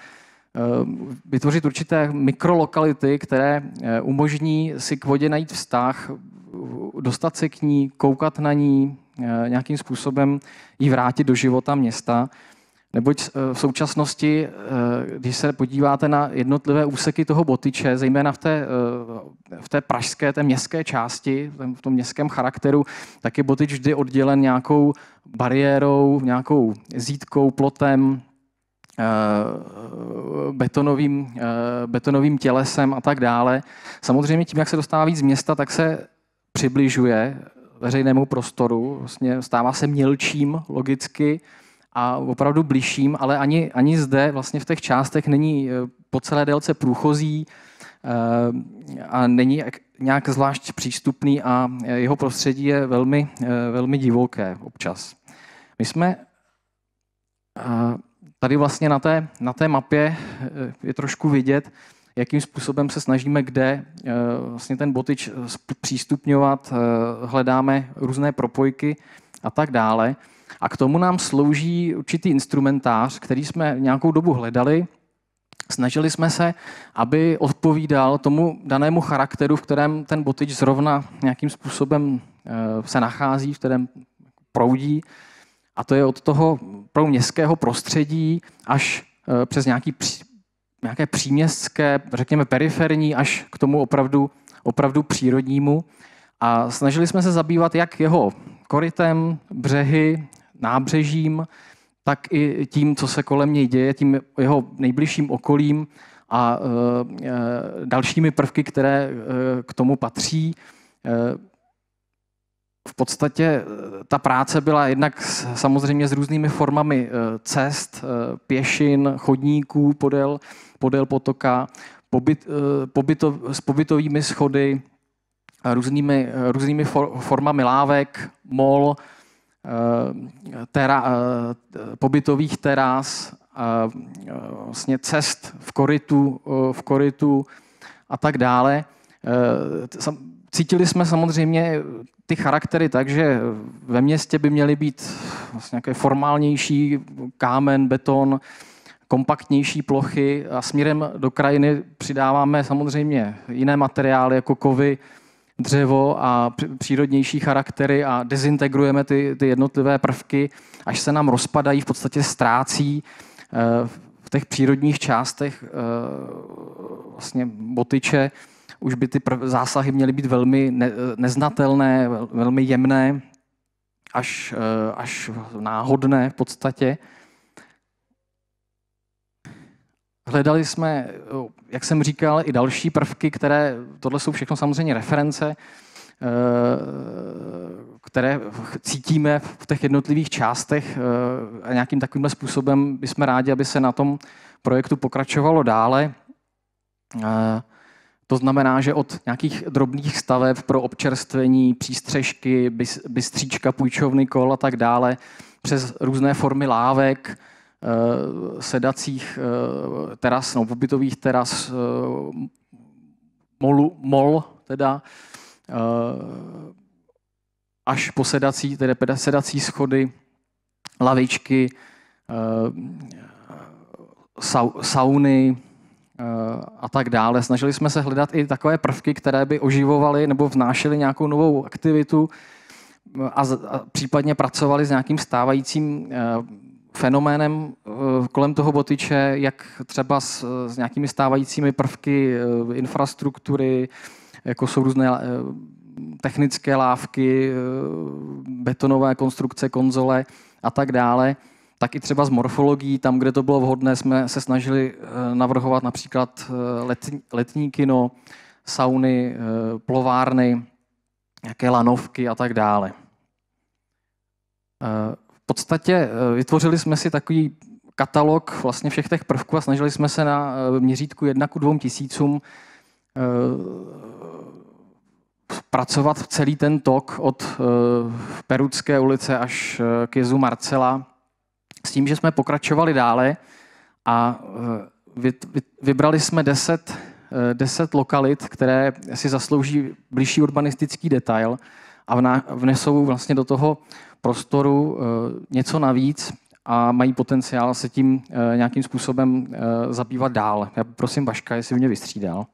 vytvořit určité mikrolokality, které umožní si k vodě najít vztah, dostat se k ní, koukat na ní, nějakým způsobem ji vrátit do života města. Neboť eh, v současnosti, eh, když se podíváte na jednotlivé úseky toho botyče, zejména v té, eh, v té pražské, té městské části, v tom městském charakteru, tak je botyč vždy oddělen nějakou bariérou, nějakou zítkou, plotem, betonovým, betonovým tělesem a tak dále. Samozřejmě tím, jak se dostává víc města, tak se přibližuje veřejnému prostoru, vlastně stává se mělčím logicky, a opravdu blížším, ale ani, ani zde vlastně v těch částech není eh, po celé délce průchozí eh, a není nějak zvlášť přístupný a eh, jeho prostředí je velmi, velmi divoké občas. My jsme tady vlastně na té, na té mapě je trošku vidět, jakým způsobem se snažíme kde vlastně ten botič přístupňovat, hledáme různé propojky a tak dále. A k tomu nám slouží určitý instrumentář, který jsme nějakou dobu hledali. Snažili jsme se, aby odpovídal tomu danému charakteru, v kterém ten botič zrovna nějakým způsobem eh, se nachází, v kterém proudí. A to je od toho pro městského prostředí až eh, přes nějaký, nějaké příměstské, řekněme periferní, až k tomu opravdu, opravdu přírodnímu. A snažili jsme se zabývat jak jeho korytem, břehy, nábřežím, tak i tím, co se kolem něj děje, tím jeho nejbližším okolím a e, e, dalšími prvky, které e, k tomu patří. V podstatě ta práce byla jednak samozřejmě s různými formami cest, pěšin, chodníků podél, podél potoka, pobyt, pobyto, s pobytovými schody, různými, různými formami lávek, mol, Eh, tera, eh, pobytových teras, eh, vlastně cest v koritu, v koritu a tak dále. Cítili jsme samozřejmě ty charaktery tak, že ve městě by měly být vlastně nějaké formálnější kámen, beton, kompaktnější plochy a směrem do krajiny přidáváme samozřejmě jiné materiály jako kovy, dřevo a přírodnější charaktery a dezintegrujeme ty, ty jednotlivé prvky, až se nám rozpadají, v podstatě ztrácí eh, v těch přírodních částech eh, vlastně botyče, už by ty prv, zásahy měly být velmi ne, neznatelné, velmi jemné, až, eh, až náhodné v podstatě. Hledali jsme, jak jsem říkal, i další prvky, které, tohle jsou všechno samozřejmě reference, eh, které cítíme v těch jednotlivých částech eh, a nějakým takovýmhle způsobem bychom rádi, aby se na tom projektu pokračovalo dále. Eh, to znamená, že od nějakých drobných staveb pro občerstvení, přístřežky, bystříčka, půjčovny kol a tak dále, přes různé formy lávek, Eh, sedacích eh, teras, no pobytových teras eh, molu, mol, teda až po sedací, tedy sedací schody, lavičky, sauny a tak dále. Snažili jsme se hledat i takové prvky, které by oživovaly nebo vnášely nějakou novou aktivitu a, případně pracovali s nějakým stávajícím fenoménem eh, kolem toho botyče, jak třeba s, s nějakými stávajícími prvky eh, infrastruktury, jako jsou různé eh, technické lávky, betonové konstrukce, konzole a tak dále, tak i třeba z morfologií, tam, kde to bylo vhodné, jsme se snažili navrhovat například letní, letní kino, sauny, plovárny, nějaké lanovky a tak dále podstatě eh, vytvořili jsme si takový katalog vlastně všech těch prvků a snažili jsme se na eh, měřítku 1 ku 2 tisícům eh, pracovat celý ten tok od Perucké ulice až k jezu Marcela s tím, že jsme pokračovali dále a vybrali jsme 10, 10 lokalit, které si zaslouží blížší urbanistický detail a vnesou vlastně do toho prostoru eh, něco navíc a mají potenciál se tím eh, nějakým způsobem eh, zabývat dál. Já prosím Vaška, jestli mě vystřídal.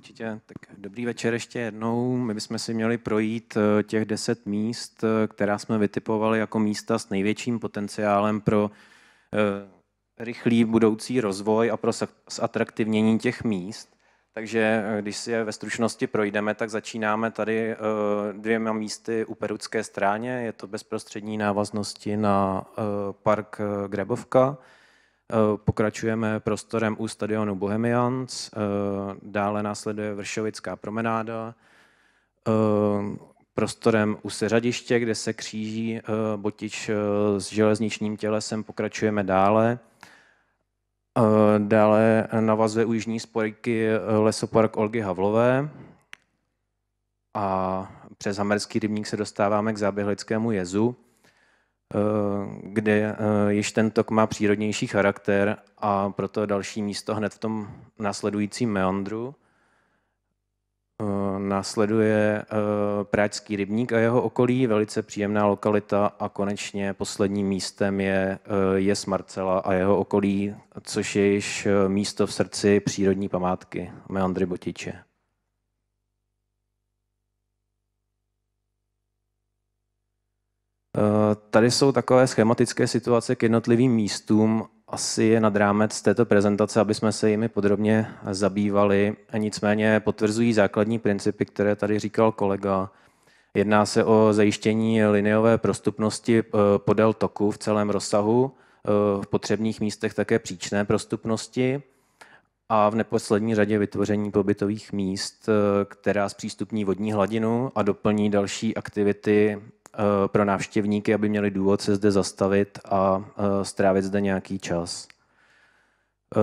Určitě, tak dobrý večer ještě jednou. My bychom si měli projít těch deset míst, která jsme vytipovali jako místa s největším potenciálem pro rychlý budoucí rozvoj a pro zatraktivnění těch míst. Takže eh, když si je ve stručnosti projdeme, tak začínáme tady eh, dvěma místy u Perucké stráně. Je to bezprostřední návaznosti na eh, park Grebovka. Pokračujeme prostorem u stadionu Bohemians, dále následuje Vršovická promenáda, prostorem u seřadiště, kde se kříží botič s železničním tělesem, pokračujeme dále. Eh, dále eh, navazuje u jižní spojky eh, lesopark Olgy Havlové a přes americký rybník se dostáváme k Záběhlickému jezu, kde již ten tok má přírodnější charakter a proto další místo hned v tom následujícím meandru. Eh, následuje eh, Pražský rybník a jeho okolí, velice příjemná lokalita a konečně posledním místem je eh, Jes Marcela a jeho okolí, což je již místo v srdci přírodní památky Meandry Botiče. Tady jsou takové schematické situace k jednotlivým místům asi je nad rámec této prezentace, aby jsme se jimi podrobně zabývali. Nicméně potvrzují základní principy, které tady říkal kolega. Jedná se o zajištění lineové prostupnosti eh, podél toku v celém rozsahu, eh, v potřebných místech také příčné prostupnosti a v neposlední řadě vytvoření pobytových míst, eh, která zpřístupní vodní hladinu a doplní další aktivity Eh, pro návštěvníky, aby měli důvod se zde zastavit a eh, strávit zde nějaký čas. Eh,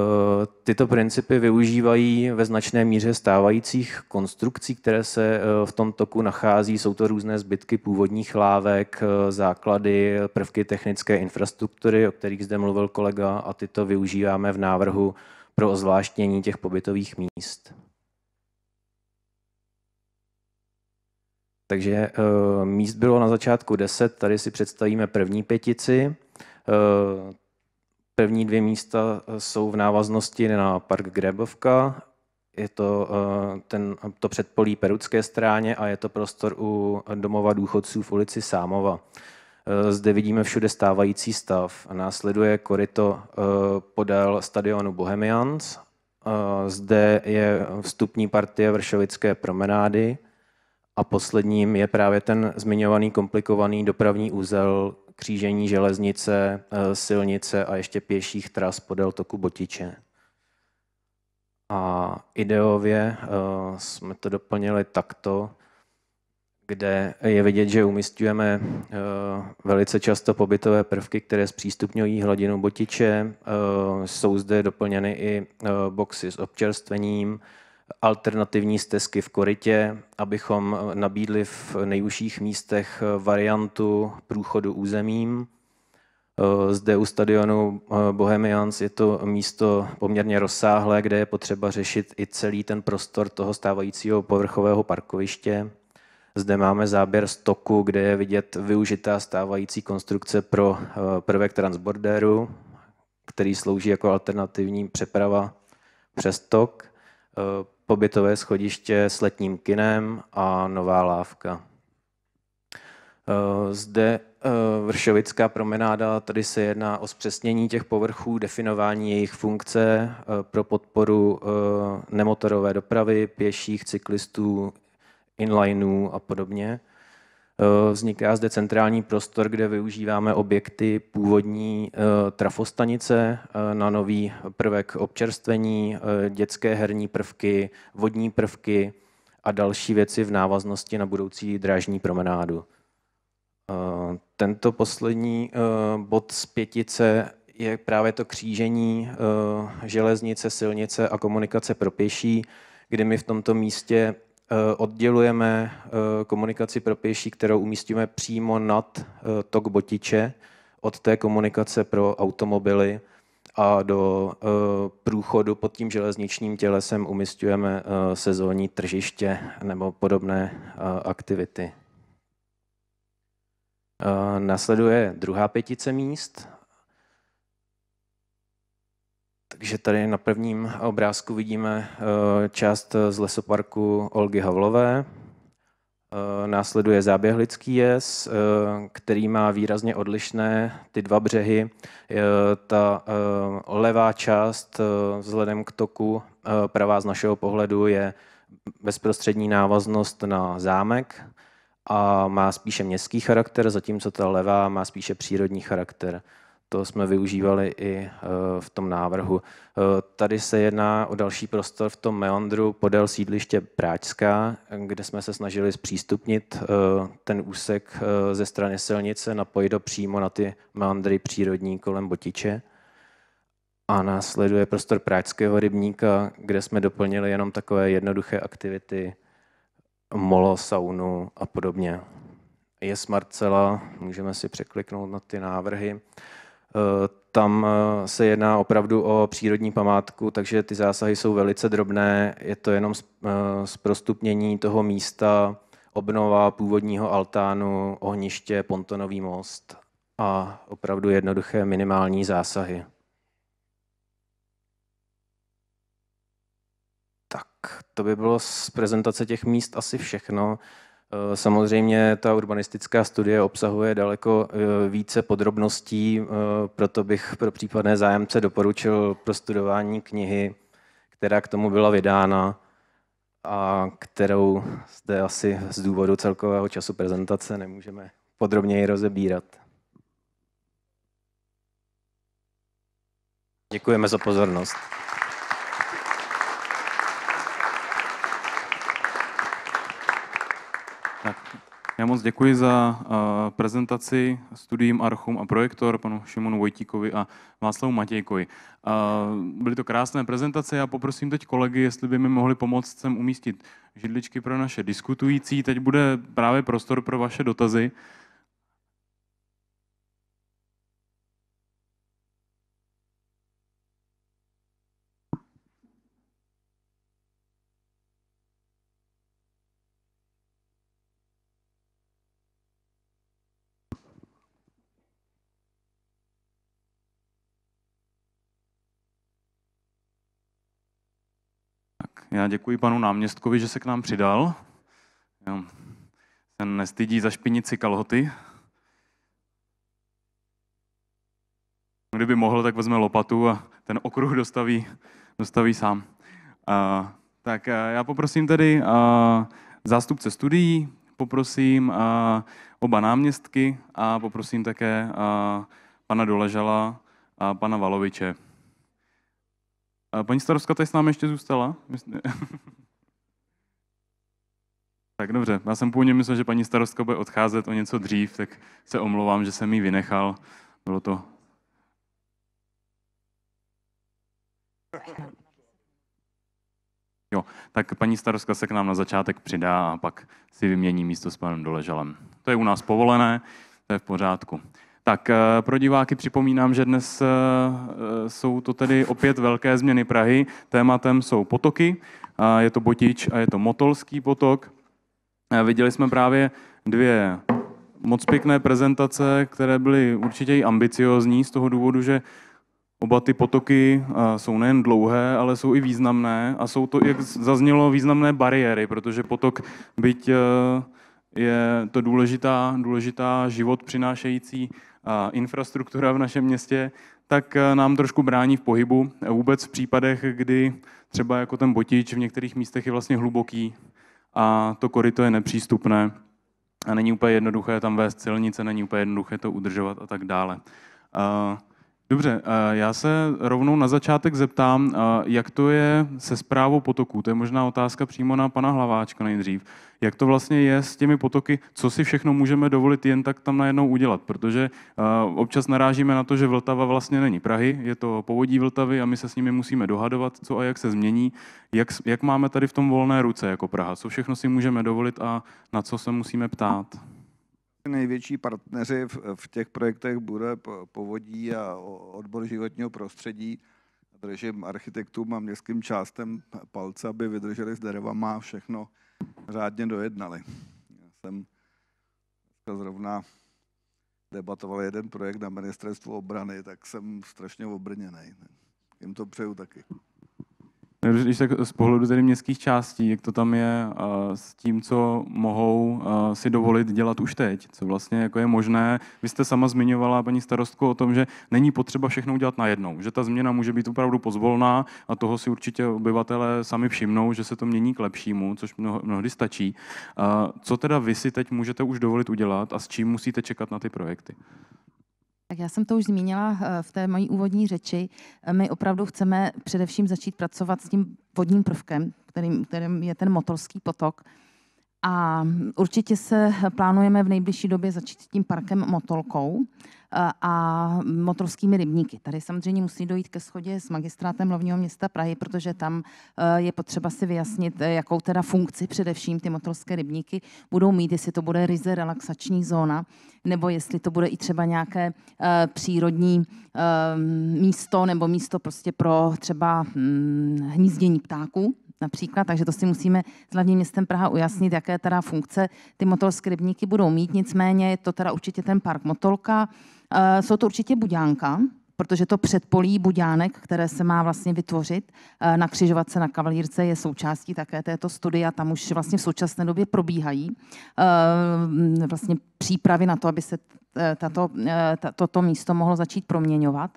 tyto principy využívají ve značné míře stávajících konstrukcí, které se v tom toku nachází. Jsou to různé zbytky původních lávek, základy, prvky technické infrastruktury, o kterých zde mluvil kolega, a tyto využíváme v návrhu pro ozvláštění těch pobytových míst. Takže eh, míst bylo na začátku 10, tady si představíme první pětici. Eh, první dvě místa eh, jsou v návaznosti na park Grebovka, je to, ten, to předpolí Perucké stráně a je to prostor u domova důchodců v ulici Sámova. Zde vidíme všude stávající stav. Následuje korito podél stadionu Bohemians. Zde je vstupní partie Vršovické promenády, a posledním je právě ten zmiňovaný komplikovaný dopravní úzel křížení železnice, eh, silnice a ještě pěších tras podél toku Botiče. A ideově eh, jsme to doplnili takto, kde je vidět, že umistujeme eh, velice často pobytové prvky, které zpřístupňují hladinu botiče. Jsou zde doplněny i boxy s občerstvením, alternativní stezky v korytě, abychom nabídli v nejužších místech variantu průchodu územím. Eh, zde u stadionu eh, Bohemians je to místo poměrně rozsáhlé, kde je potřeba řešit i celý ten prostor toho stávajícího povrchového parkoviště. Zde máme záběr stoku, kde je vidět využitá stávající konstrukce pro eh, prvek transborderu, který slouží jako alternativní přeprava přes tok pobytové schodiště s letním kinem a nová lávka. Eh, zde eh, Vršovická promenáda, tady se jedná o zpřesnění těch povrchů, definování jejich funkce eh, pro podporu nemotorové dopravy, pěších, cyklistů, inlineů a podobně. Eh, vzniká zde centrální prostor, kde využíváme objekty původní eh, trafostanice eh, na nový prvek občerstvení, dětské herní prvky, vodní prvky a další věci v návaznosti na budoucí drážní promenádu. Tento poslední bod z pětice je právě to křížení železnice, silnice a komunikace pro pěší, kdy my v tomto místě Eh, oddělujeme eh, komunikaci pro pěší, kterou umístíme přímo nad eh, tok botiče, od té komunikace pro automobily a do průchodu pod tím železničním tělesem umístíme sezónní tržiště nebo podobné aktivity. Nasleduje druhá pětice míst takže tady na prvním obrázku vidíme eh, část eh, z lesoparku Olgy Havlové. Eh, následuje záběhlický jez, který má výrazně odlišné ty dva břehy. Ta levá část vzhledem k toku, pravá z našeho pohledu, je bezprostřední návaznost na zámek a má spíše městský charakter, zatímco ta levá má spíše přírodní charakter. To jsme využívali i eh, v tom návrhu. Eh, tady se jedná o další prostor v tom meandru podél sídliště Práčská, kde jsme se snažili zpřístupnit eh, ten úsek ze strany silnice, napojit do přímo na ty meandry přírodní kolem Botiče. A následuje prostor Práčského rybníka, kde jsme doplnili jenom takové jednoduché aktivity, molo, saunu a podobně. Je Marcela, můžeme si překliknout na ty návrhy. Eh, tam eh, se jedná opravdu o přírodní památku, takže ty zásahy jsou velice drobné. Je to jenom eh, zprostupnění toho místa, obnova původního altánu, ohniště, pontonový most a opravdu jednoduché minimální zásahy. Tak, to by bylo z prezentace těch míst asi všechno. Eh, samozřejmě ta urbanistická studie obsahuje daleko eh, více podrobností, eh, proto bych pro případné zájemce doporučil prostudování knihy, která k tomu byla vydána a kterou zde asi z důvodu celkového času prezentace nemůžeme podrobněji rozebírat. Děkujeme za pozornost. Tak. Já moc děkuji za uh, prezentaci studiím Archum a Projektor panu Šimonu Vojtíkovi a Václavu Matějkovi. Uh, byly to krásné prezentace. Já poprosím teď kolegy, jestli by mi mohli pomoct sem umístit židličky pro naše diskutující. Teď bude právě prostor pro vaše dotazy. Uh, Já děkuji panu náměstkovi, že se k nám přidal. Já se nestydí za špinici kalhoty. Kdyby mohl, tak vezme lopatu a ten okruh dostaví, dostaví sám. tak já poprosím tedy zástupce studií, poprosím oba náměstky a poprosím také uh, pana Doležala a pana Valoviče. Paní starostka tady s námi ještě zůstala? <laughs> tak dobře, já jsem původně myslel, že paní starostka bude odcházet o něco dřív, tak se omlouvám, že jsem ji vynechal. Bylo to... Jo, tak paní starostka se k nám na začátek přidá a pak si vymění místo s panem Doležalem. To je u nás povolené, to je v pořádku. Tak eh, pro diváky připomínám, že dnes eh, eh, jsou to tedy opět velké změny Prahy. Tématem jsou potoky, je to Botič a je to Motolský potok. Viděli jsme právě dvě moc pěkné prezentace, které byly určitě i ambiciozní z toho důvodu, že Oba ty potoky jsou nejen dlouhé, ale jsou i významné a jsou to, jak zaznělo, významné bariéry, protože potok, byť je to důležitá, důležitá život přinášející infrastruktura v našem městě, tak eh, nám trošku brání v pohybu. Vůbec v případech, kdy třeba jako ten botič v některých místech je vlastně hluboký a to koryto je nepřístupné a není úplně jednoduché tam vést silnice, není úplně jednoduché to udržovat a tak dále. Eh, Dobře, eh, já se rovnou na začátek zeptám, eh, jak to je se zprávou potoků. To je možná otázka přímo na pana Hlaváčka nejdřív. Jak to vlastně je s těmi potoky, co si všechno můžeme dovolit jen tak tam najednou udělat? Protože eh, občas narážíme na to, že Vltava vlastně není Prahy, je to povodí Vltavy a my se s nimi musíme dohadovat, co a jak se změní. Jak, jak máme tady v tom volné ruce jako Praha? Co všechno si můžeme dovolit a na co se musíme ptát? Největší partneři v, v těch projektech bude povodí a odbor životního prostředí. Držím architektům a městským částem palce, aby vydrželi s derevama a všechno řádně dojednali. Já jsem zrovna debatoval jeden projekt na ministerstvu obrany, tak jsem strašně obrněný. Jim to přeju taky. Když tak z pohledu tedy městských částí, jak to tam je s tím, co mohou si dovolit dělat už teď, co vlastně jako je možné. Vy jste sama zmiňovala, paní starostku, o tom, že není potřeba všechno udělat najednou, že ta změna může být opravdu pozvolná a toho si určitě obyvatelé sami všimnou, že se to mění k lepšímu, což mnohdy stačí. Co teda vy si teď můžete už dovolit udělat a s čím musíte čekat na ty projekty? Tak já jsem to už zmínila eh, v té mojí úvodní řeči. Eh, my opravdu chceme především začít pracovat s tím vodním prvkem, kterým, kterým je ten motorský potok. A určitě se plánujeme v nejbližší době začít s tím parkem Motolkou a motorskými rybníky. Tady samozřejmě musí dojít ke schodě s magistrátem hlavního města Prahy, protože tam eh, je potřeba si vyjasnit, eh, jakou teda funkci především ty motorské rybníky budou mít, jestli to bude ryze relaxační zóna, nebo jestli to bude i třeba nějaké eh, přírodní místo, nebo místo prostě pro třeba hm, hnízdění ptáků, například, takže to si musíme s hlavním městem Praha ujasnit, jaké teda funkce ty motolské rybníky budou mít, nicméně je to teda určitě ten park Motolka, Eh, jsou to určitě Buďánka, protože to předpolí Buďánek, které se má vlastně vytvořit eh, na křižovatce na Kavalírce, je součástí také této studie a tam už vlastně v současné době probíhají eh, vlastně přípravy na to, aby se tato, tato, toto místo mohlo začít proměňovat.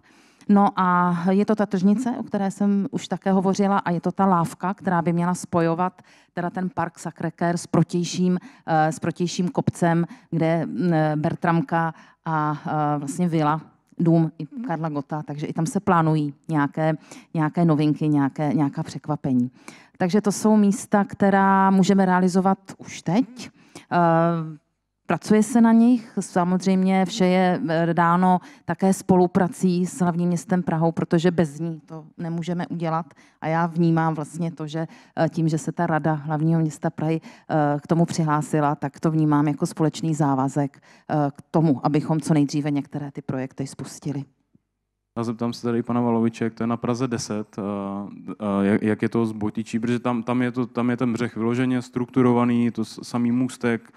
No a je to ta tržnice, o které jsem už také hovořila a je to ta lávka, která by měla spojovat teda ten park sacré s protějším, eh, s protějším kopcem, kde mm, eh, Bertramka a eh, vlastně vila dům i Karla Gota, takže i tam se plánují nějaké, nějaké novinky, nějaké, nějaká překvapení. Takže to jsou místa, která můžeme realizovat už teď. Pracuje se na nich, samozřejmě vše je eh, dáno také spoluprací s hlavním městem Prahou, protože bez ní to nemůžeme udělat. A já vnímám vlastně to, že eh, tím, že se ta rada hlavního města Prahy eh, k tomu přihlásila, tak to vnímám jako společný závazek k tomu, abychom co nejdříve některé ty projekty spustili. A zeptám se tady pana Valoviče, jak to je na Praze 10, jak, je to z Botičí, protože tam, tam, je to, tam je ten břeh vyloženě strukturovaný, to samý můstek,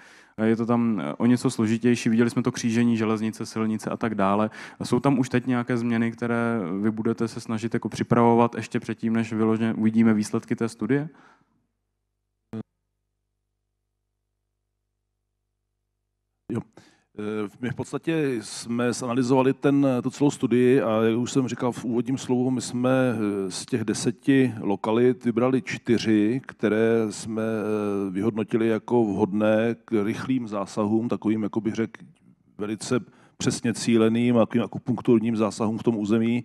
je to tam eh, o něco složitější. Viděli jsme to křížení železnice, silnice a tak dále. Jsou tam už teď nějaké změny, které vy budete se snažit jako připravovat ještě předtím, než vyložně uvidíme výsledky té studie? Jo. Eh, my v podstatě jsme zanalizovali ten, tu celou studii a jak už jsem říkal v úvodním slovu, my jsme eh, z těch deseti lokalit vybrali čtyři, které jsme eh, vyhodnotili jako vhodné k rychlým zásahům, takovým, jako bych řekl, velice přesně cíleným a akupunkturním zásahům v tom území.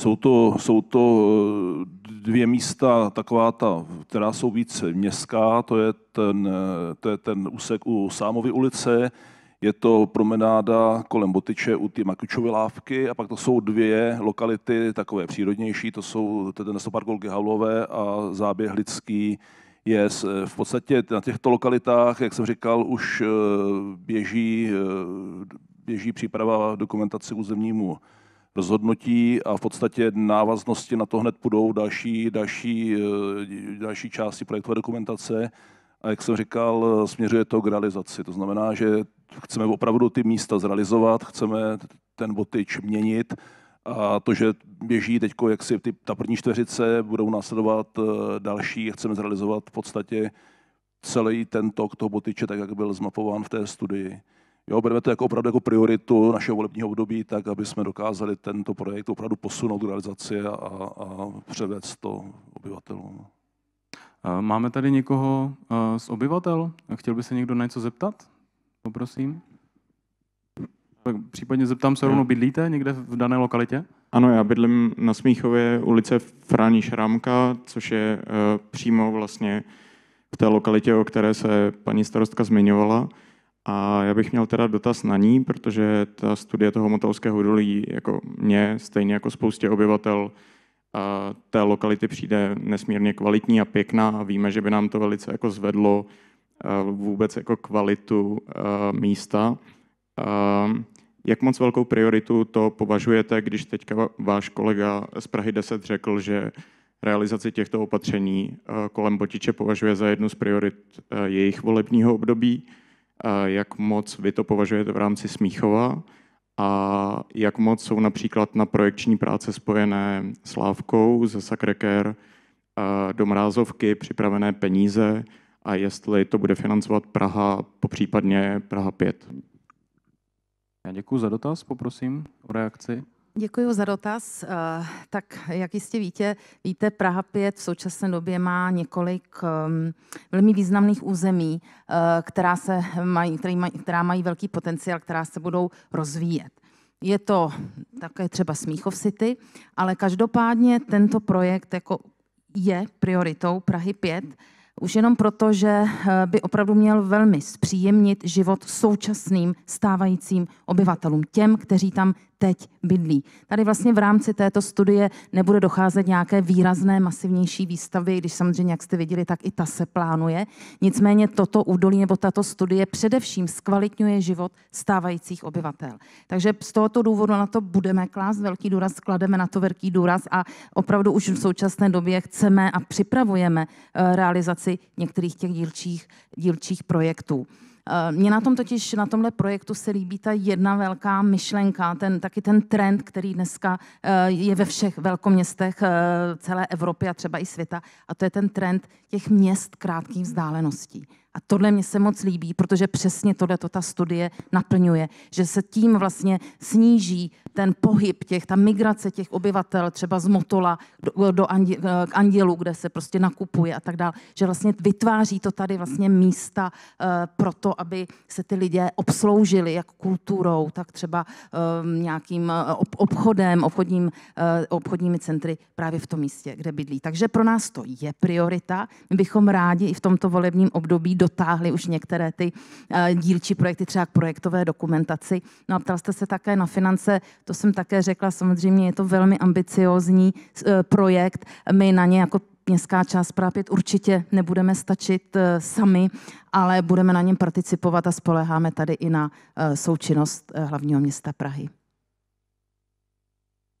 Jsou to, jsou to dvě místa, taková ta, která jsou více městská, to je ten, to je ten úsek u Sámovy ulice, je to promenáda kolem Botyče u ty Makučovy lávky a pak to jsou dvě lokality takové přírodnější, to jsou tedy Nesopark Olgy Havlové a je yes, V podstatě na těchto lokalitách, jak jsem říkal, už eh, běží, eh, běží příprava dokumentace územnímu rozhodnutí a v podstatě návaznosti na to hned půjdou další, další, eh, další části projektové dokumentace. A jak jsem říkal, směřuje to k realizaci. To znamená, že chceme opravdu ty místa zrealizovat, chceme ten botyč měnit a to, že běží teď jak si ty, ta první čtveřice, budou následovat eh, další, chceme zrealizovat v podstatě celý ten tok toho botyče, tak jak byl zmapován v té studii. Jo, bereme to jako opravdu jako prioritu našeho volebního období, tak aby jsme dokázali tento projekt opravdu posunout k realizaci a, a převést to obyvatelům. Eh, máme tady někoho eh, z obyvatel? Chtěl by se někdo na něco zeptat? Poprosím. Tak případně zeptám se rovnou, eh. bydlíte někde v dané lokalitě? Ano, já bydlím na Smíchově ulice Frání Šrámka, což je eh, přímo vlastně v té lokalitě, o které se paní starostka zmiňovala. A já bych měl teda dotaz na ní, protože ta studie toho motelského dolí jako mě, stejně jako spoustě obyvatel eh, té lokality přijde nesmírně kvalitní a pěkná a víme, že by nám to velice jako zvedlo vůbec jako kvalitu místa. Jak moc velkou prioritu to považujete, když teďka váš kolega z Prahy 10 řekl, že realizaci těchto opatření kolem Botiče považuje za jednu z priorit jejich volebního období? Jak moc vy to považujete v rámci Smíchova? A jak moc jsou například na projekční práce spojené s Lávkou ze Sacré Care do Mrázovky připravené peníze, a jestli to bude financovat Praha, popřípadně Praha 5. Já děkuji za dotaz, poprosím o reakci. Děkuji za dotaz. Eh, tak jak jistě víte, víte, Praha 5 v současné době má několik ehm, velmi významných území, eh, která, se mají, který mají, která mají velký potenciál, která se budou rozvíjet. Je to také třeba Smíchov City, ale každopádně tento projekt jako je prioritou Prahy 5 už jenom proto, že eh, by opravdu měl velmi zpříjemnit život současným stávajícím obyvatelům, těm, kteří tam teď bydlí. Tady vlastně v rámci této studie nebude docházet nějaké výrazné, masivnější výstavy, když samozřejmě, jak jste viděli, tak i ta se plánuje. Nicméně toto údolí nebo tato studie především zkvalitňuje život stávajících obyvatel. Takže z tohoto důvodu na to budeme klást velký důraz, klademe na to velký důraz a opravdu už v současné době chceme a připravujeme eh, realizaci některých těch dílčích, dílčích projektů. Eh, mně na tom totiž, na tomhle projektu se líbí ta jedna velká myšlenka, ten, taky ten trend, který dneska eh, je ve všech velkoměstech eh, celé Evropy a třeba i světa, a to je ten trend těch měst krátkých vzdáleností. A tohle mě se moc líbí, protože přesně tohle to ta studie naplňuje, že se tím vlastně sníží ten pohyb těch, ta migrace těch obyvatel třeba z Motola do, do andě, eh, k Andělu, kde se prostě nakupuje a tak dále, že vlastně vytváří to tady vlastně místa e, uh, pro to, aby se ty lidé obsloužili jak kulturou, tak třeba e, nějakým eh, ob, obchodem, obchodním, e, uh, obchodními centry právě v tom místě, kde bydlí. Takže pro nás to je priorita. My bychom rádi i v tomto volebním období dotáhli už některé ty eh, dílčí projekty, třeba k projektové dokumentaci. No a ptal jste se také na finance, to jsem také řekla, samozřejmě je to velmi ambiciózní eh, projekt. My na ně jako městská část právě určitě nebudeme stačit eh, sami, ale budeme na něm participovat a spoleháme tady i na součinnost hlavního města Prahy.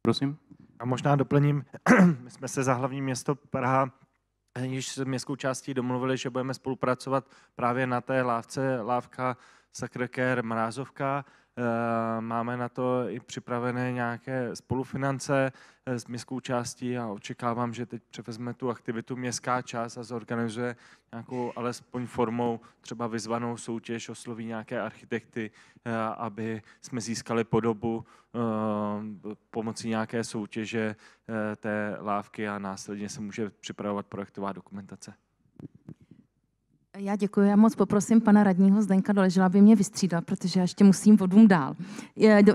Prosím. A možná doplním, <clears throat> my jsme se za hlavní město Praha již se městskou částí domluvili, že budeme spolupracovat právě na té lávce, lávka Sakrker Mrázovka Eh, máme na to i připravené nějaké spolufinance eh, s městskou částí a očekávám, že teď převezme tu aktivitu městská část a zorganizuje nějakou alespoň formou třeba vyzvanou soutěž, osloví nějaké architekty, eh, aby jsme získali podobu pomocí nějaké soutěže té lávky a následně se může připravovat projektová dokumentace. Já děkuji, já moc poprosím pana radního Zdenka Doležela, aby mě vystřídal, protože já ještě musím vodům dál.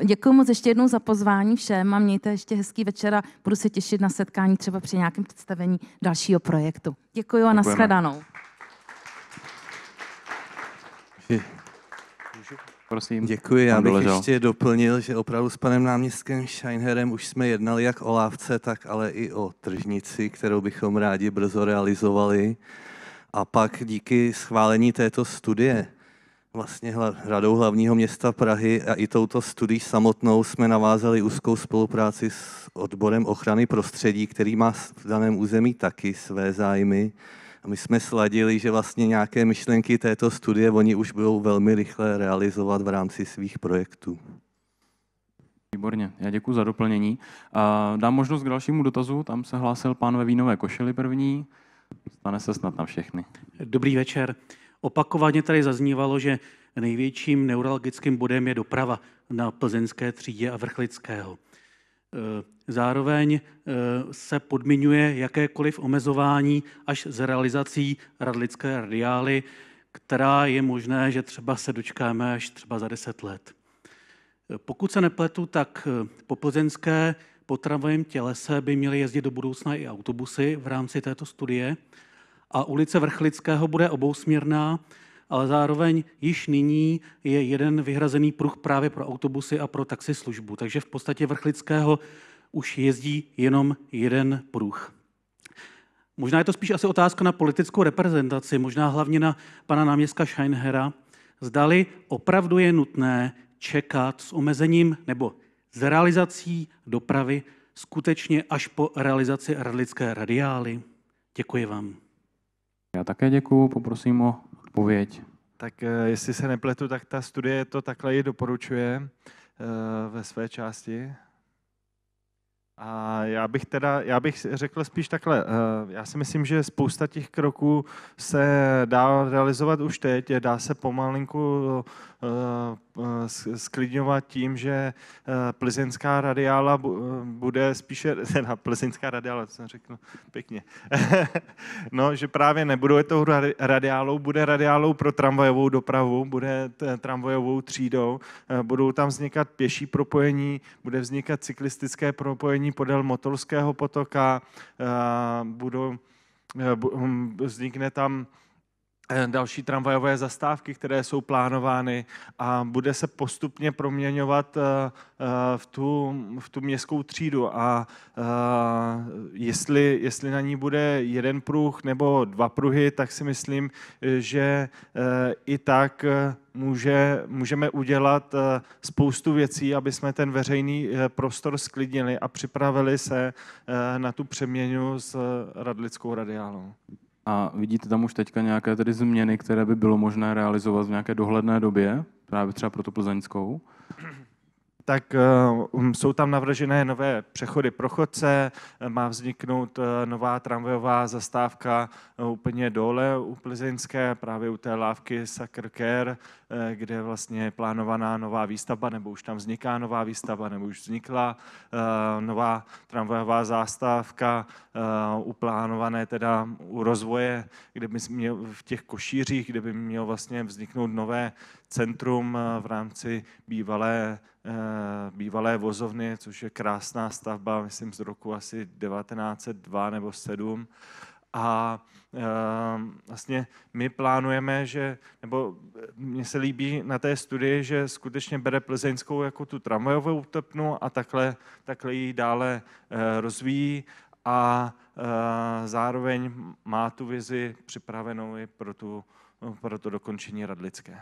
Děkuji moc ještě jednou za pozvání všem a mějte ještě hezký večer a budu se těšit na setkání třeba při nějakém představení dalšího projektu. Děkuji a nashledanou. Prosím. Děkuji, já bych doležel. ještě doplnil, že opravdu s panem náměstkem Scheinherem už jsme jednali jak o lávce, tak ale i o tržnici, kterou bychom rádi brzo realizovali. A pak díky schválení této studie vlastně radou hlavního města Prahy a i touto studií samotnou jsme navázali úzkou spolupráci s odborem ochrany prostředí, který má v daném území taky své zájmy. A my jsme sladili, že vlastně nějaké myšlenky této studie oni už budou velmi rychle realizovat v rámci svých projektů. Výborně, já děkuji za doplnění. Dám možnost k dalšímu dotazu, tam se hlásil pán ve vínové košili první. Stane se snad na všechny. Dobrý večer. Opakovaně tady zaznívalo, že největším neurologickým bodem je doprava na plzeňské třídě a vrchlického. Eh, zároveň eh, se podmiňuje jakékoliv omezování až z realizací radlické radiály, která je možné, že třeba se dočkáme až třeba za deset let. Eh, pokud se nepletu, tak po plzeňské potravovém tělese by měly jezdit do budoucna i autobusy v rámci této studie a ulice Vrchlického bude obousměrná, ale zároveň již nyní je jeden vyhrazený pruh právě pro autobusy a pro taxislužbu. Takže v podstatě Vrchlického už jezdí jenom jeden pruh. Možná je to spíš asi otázka na politickou reprezentaci, možná hlavně na pana náměstka Scheinhera. Zdali opravdu je nutné čekat s omezením nebo s realizací dopravy skutečně až po realizaci radlické radiály? Děkuji vám. Já také děkuji, poprosím o odpověď. Tak eh, jestli se nepletu, tak ta studie to takhle i doporučuje eh, ve své části. A já bych teda, já bych řekl spíš takhle, eh, já si myslím, že spousta těch kroků se dá realizovat už teď, dá se pomalinku Eh, sklidňovat tím, že eh, plzeňská radiála eh, bude spíše, <laughs> teda plzeňská radiála, to jsem řekl, pěkně, <laughs> no, že právě nebude tou radiálou, bude radiálou pro tramvajovou dopravu, bude tramvajovou třídou, budou tam vznikat pěší propojení, bude vznikat cyklistické propojení podél motorského potoka, budou, hm, vznikne tam Eh, další tramvajové zastávky, které jsou plánovány a bude se postupně proměňovat eh, eh, v tu, v tu městskou třídu a jestli, jestli na ní bude jeden pruh nebo dva pruhy, tak si myslím, že i tak může, můžeme udělat spoustu věcí, aby jsme ten veřejný prostor sklidnili a připravili se na tu přeměnu s Radlickou radiálou. A vidíte tam už teďka nějaké tedy změny, které by bylo možné realizovat v nějaké dohledné době, právě třeba pro tu plzeňskou? tak eh, um, jsou tam navržené nové přechody pro chodce, eh, má vzniknout eh, nová tramvajová zastávka úplně dole u Plzeňské, právě u té lávky Sakrker, kde je vlastně plánovaná nová výstava, nebo už tam vzniká nová výstava, nebo už vznikla nová tramvajová zastávka uplánované teda u rozvoje, kde by měl v těch košířích, kde by měl vlastně vzniknout nové centrum v rámci bývalé Eh, bývalé vozovny, což je krásná stavba, myslím z roku asi 1902 nebo 7. A eh, vlastně my plánujeme, že, nebo mně se líbí na té studii, že skutečně bere plzeňskou jako tu tramvajovou tepnu a takhle, takhle ji dále eh, rozvíjí a zároveň má tu vizi připravenou i pro, tu, pro to dokončení radlické.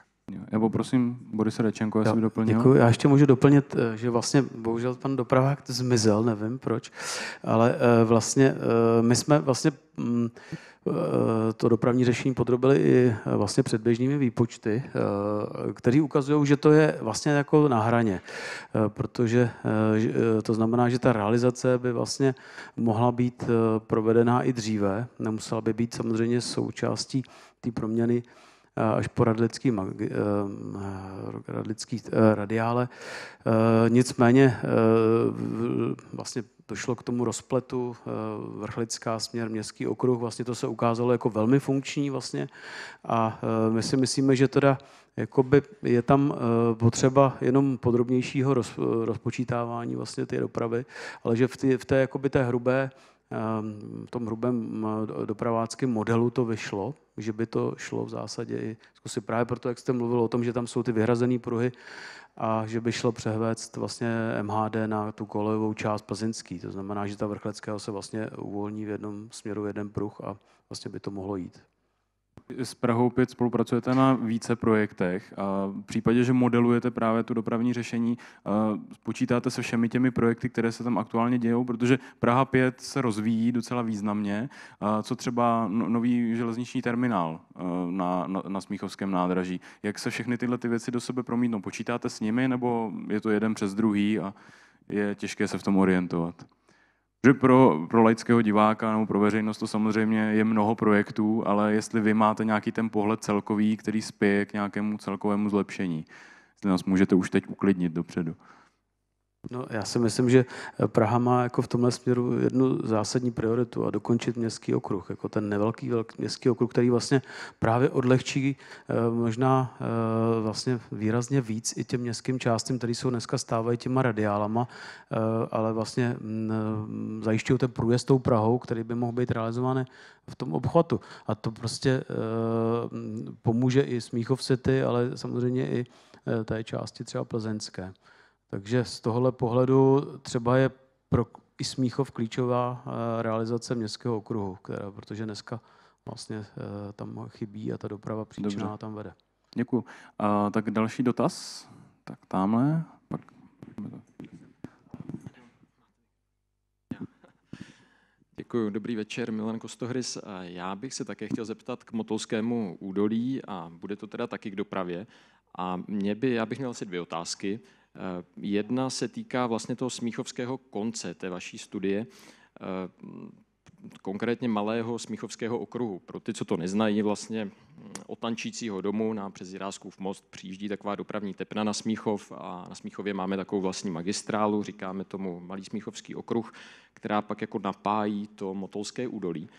Nebo prosím, Boris já jestli doplnil. Děkuji. Já ještě můžu doplnit, eh, že vlastně bohužel pan dopravák zmizel, nevím proč, ale eh, vlastně eh, my jsme vlastně mm, to dopravní řešení podrobili i vlastně předběžnými výpočty, které ukazují, že to je vlastně jako na hraně, protože to znamená, že ta realizace by vlastně mohla být provedená i dříve, nemusela by být samozřejmě součástí té proměny Eh, až po radlický, eh, eh, radlický radiále. Nicméně vlastně došlo k tomu rozpletu Vrchlická směr městský okruh, vlastně to se ukázalo jako velmi funkční vlastně a my si myslíme, že teda jakoby je tam potřeba jenom podrobnějšího rozpočítávání vlastně té dopravy, ale že v té, v té, jakoby té hrubé Ehm, v tom hrubém dopraváckém modelu to vyšlo, že by to šlo v zásadě i zkusit právě proto, jak jste mluvil o tom, že tam jsou ty vyhrazené pruhy a že by šlo převést vlastně MHD na tu kolejovou část plzeňský. To znamená, že ta vrchleckého se vlastně uvolní v jednom směru jeden pruh a vlastně by to mohlo jít. S Prahou 5 spolupracujete na více projektech a v případě, že modelujete právě tu dopravní řešení, počítáte se všemi těmi projekty, které se tam aktuálně dějou, protože Praha 5 se rozvíjí docela významně, co třeba no, nový železniční terminál na, na, na Smíchovském nádraží. Jak se všechny tyhle ty věci do sebe promítnou? Počítáte s nimi nebo je to jeden přes druhý a je těžké se v tom orientovat? že pro, pro laického diváka nebo pro veřejnost to samozřejmě je mnoho projektů, ale jestli vy máte nějaký ten pohled celkový, který spěje k nějakému celkovému zlepšení, jestli nás můžete už teď uklidnit dopředu. No, já si myslím, že Praha má jako v tomhle směru jednu zásadní prioritu a dokončit městský okruh, jako ten nevelký velký městský okruh, který vlastně právě odlehčí eh, možná eh, vlastně výrazně víc i těm městským částem, které jsou dneska stávají těma radiálama, eh, ale vlastně mm, zajišťují ten průjezd tou Prahou, který by mohl být realizován v tom obchvatu. A to prostě mm, pomůže i Smíchov City, ale samozřejmě i té části třeba plzeňské. Takže z tohohle pohledu třeba je pro i Smíchov klíčová eh, realizace městského okruhu, která, protože dneska vlastně eh, tam chybí a ta doprava příčná tam vede. Děkuji. tak další dotaz? Tak tamhle. Pak... Děkuji, dobrý večer, Milan Kostohrys. Já bych se také chtěl zeptat k Motolskému údolí a bude to teda taky k dopravě. A mě by, já bych měl asi dvě otázky. Eh, jedna se týká vlastně toho smíchovského konce té vaší studie, eh, konkrétně malého smíchovského okruhu. Pro ty, co to neznají, vlastně mm, od tančícího domu na Přezirázkův most přijíždí taková dopravní tepna na Smíchov a na Smíchově máme takovou vlastní magistrálu, říkáme tomu Malý Smíchovský okruh, která pak jako napájí to Motolské údolí.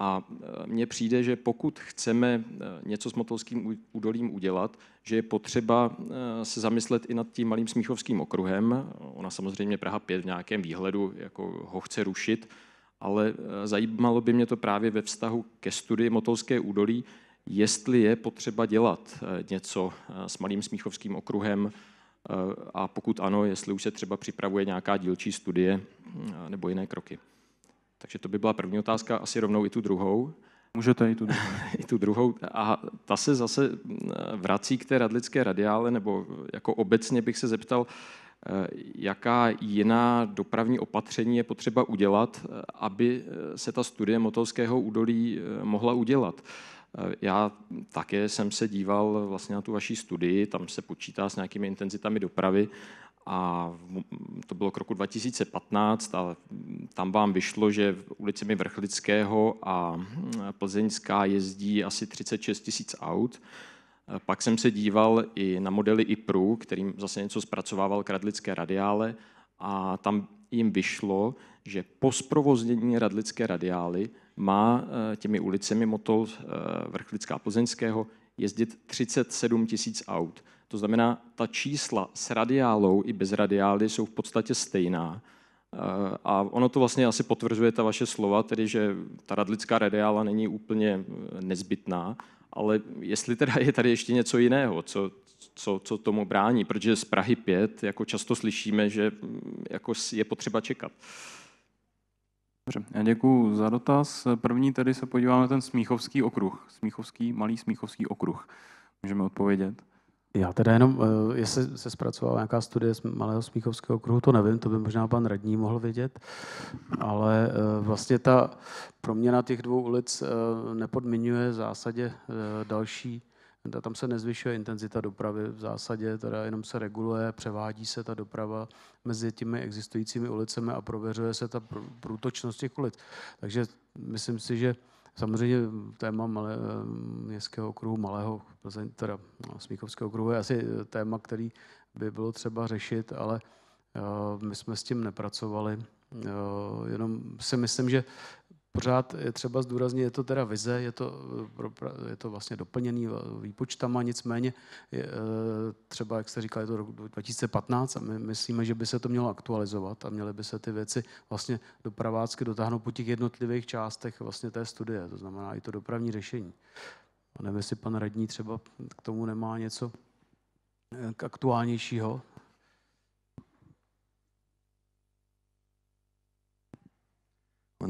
A e, mně přijde, že pokud chceme e, něco s Motolským údolím udělat, že je potřeba e, se zamyslet i nad tím malým smíchovským okruhem. Ona samozřejmě Praha 5 v nějakém výhledu jako ho chce rušit, ale zajímalo by mě to právě ve vztahu ke studii Motolské údolí, jestli je potřeba dělat něco s malým smíchovským okruhem a pokud ano, jestli už se třeba připravuje nějaká dílčí studie nebo jiné kroky. Takže to by byla první otázka, asi rovnou i tu druhou. Můžete i tu druhou. <laughs> I tu druhou. A ta se zase eh, vrací k té radlické radiále, nebo eh, jako obecně bych se zeptal, eh, jaká jiná dopravní opatření je potřeba udělat, aby se ta studie Motovského údolí mohla udělat. Já také jsem se díval vlastně na tu vaší studii, tam se počítá s nějakými intenzitami dopravy a to bylo k roku 2015 a tam vám vyšlo, že v ulicemi Vrchlického a hm, Plzeňská jezdí asi 36 tisíc aut. E, pak jsem se díval i na modely IPRU, kterým zase něco zpracovával Kradlické radiále a tam jim vyšlo, že po zprovoznění Radlické radiály má e, těmi ulicemi Motol e, Vrchlická Plzeňského jezdit 37 tisíc aut. To znamená, ta čísla s radiálou i bez radiály jsou v podstatě stejná. Eh, a ono to vlastně asi potvrzuje ta vaše slova, tedy že ta radlická radiála není úplně eh, nezbytná, ale jestli teda je tady ještě něco jiného, co, co, co tomu brání, protože z Prahy 5 jako často slyšíme, že mm, jako je potřeba čekat. Dobře, já děkuji za dotaz. První tedy se podíváme na ten Smíchovský okruh. Smíchovský, malý Smíchovský okruh. Můžeme odpovědět? Já teda jenom, eh, jestli se zpracovala nějaká studie z Malého Smíchovského kruhu, to nevím, to by možná pan radní mohl vědět, ale eh, vlastně ta proměna těch dvou ulic eh, nepodmiňuje v zásadě další tam se nezvyšuje intenzita dopravy v zásadě, teda jenom se reguluje, převádí se ta doprava mezi těmi existujícími ulicemi a prověřuje se ta průtočnost těch ulic. Takže myslím si, že Samozřejmě téma malé, eh, městského okruhu malého, teda eh, Smíchovského okruhu je asi eh, téma, který by bylo třeba řešit, ale my jsme s tím nepracovali. Jenom si myslím, že Pořád je třeba zdůraznit, je to teda vize, je to, eh, je to vlastně doplněný eh, výpočtama, nicméně je, eh, třeba, jak jste říkal, je to rok 2015 a my myslíme, že by se to mělo aktualizovat a měly by se ty věci vlastně dopravácky dotáhnout po těch jednotlivých částech vlastně té studie, to znamená i to dopravní řešení. A nevím, jestli pan radní třeba k tomu nemá něco k aktuálnějšího,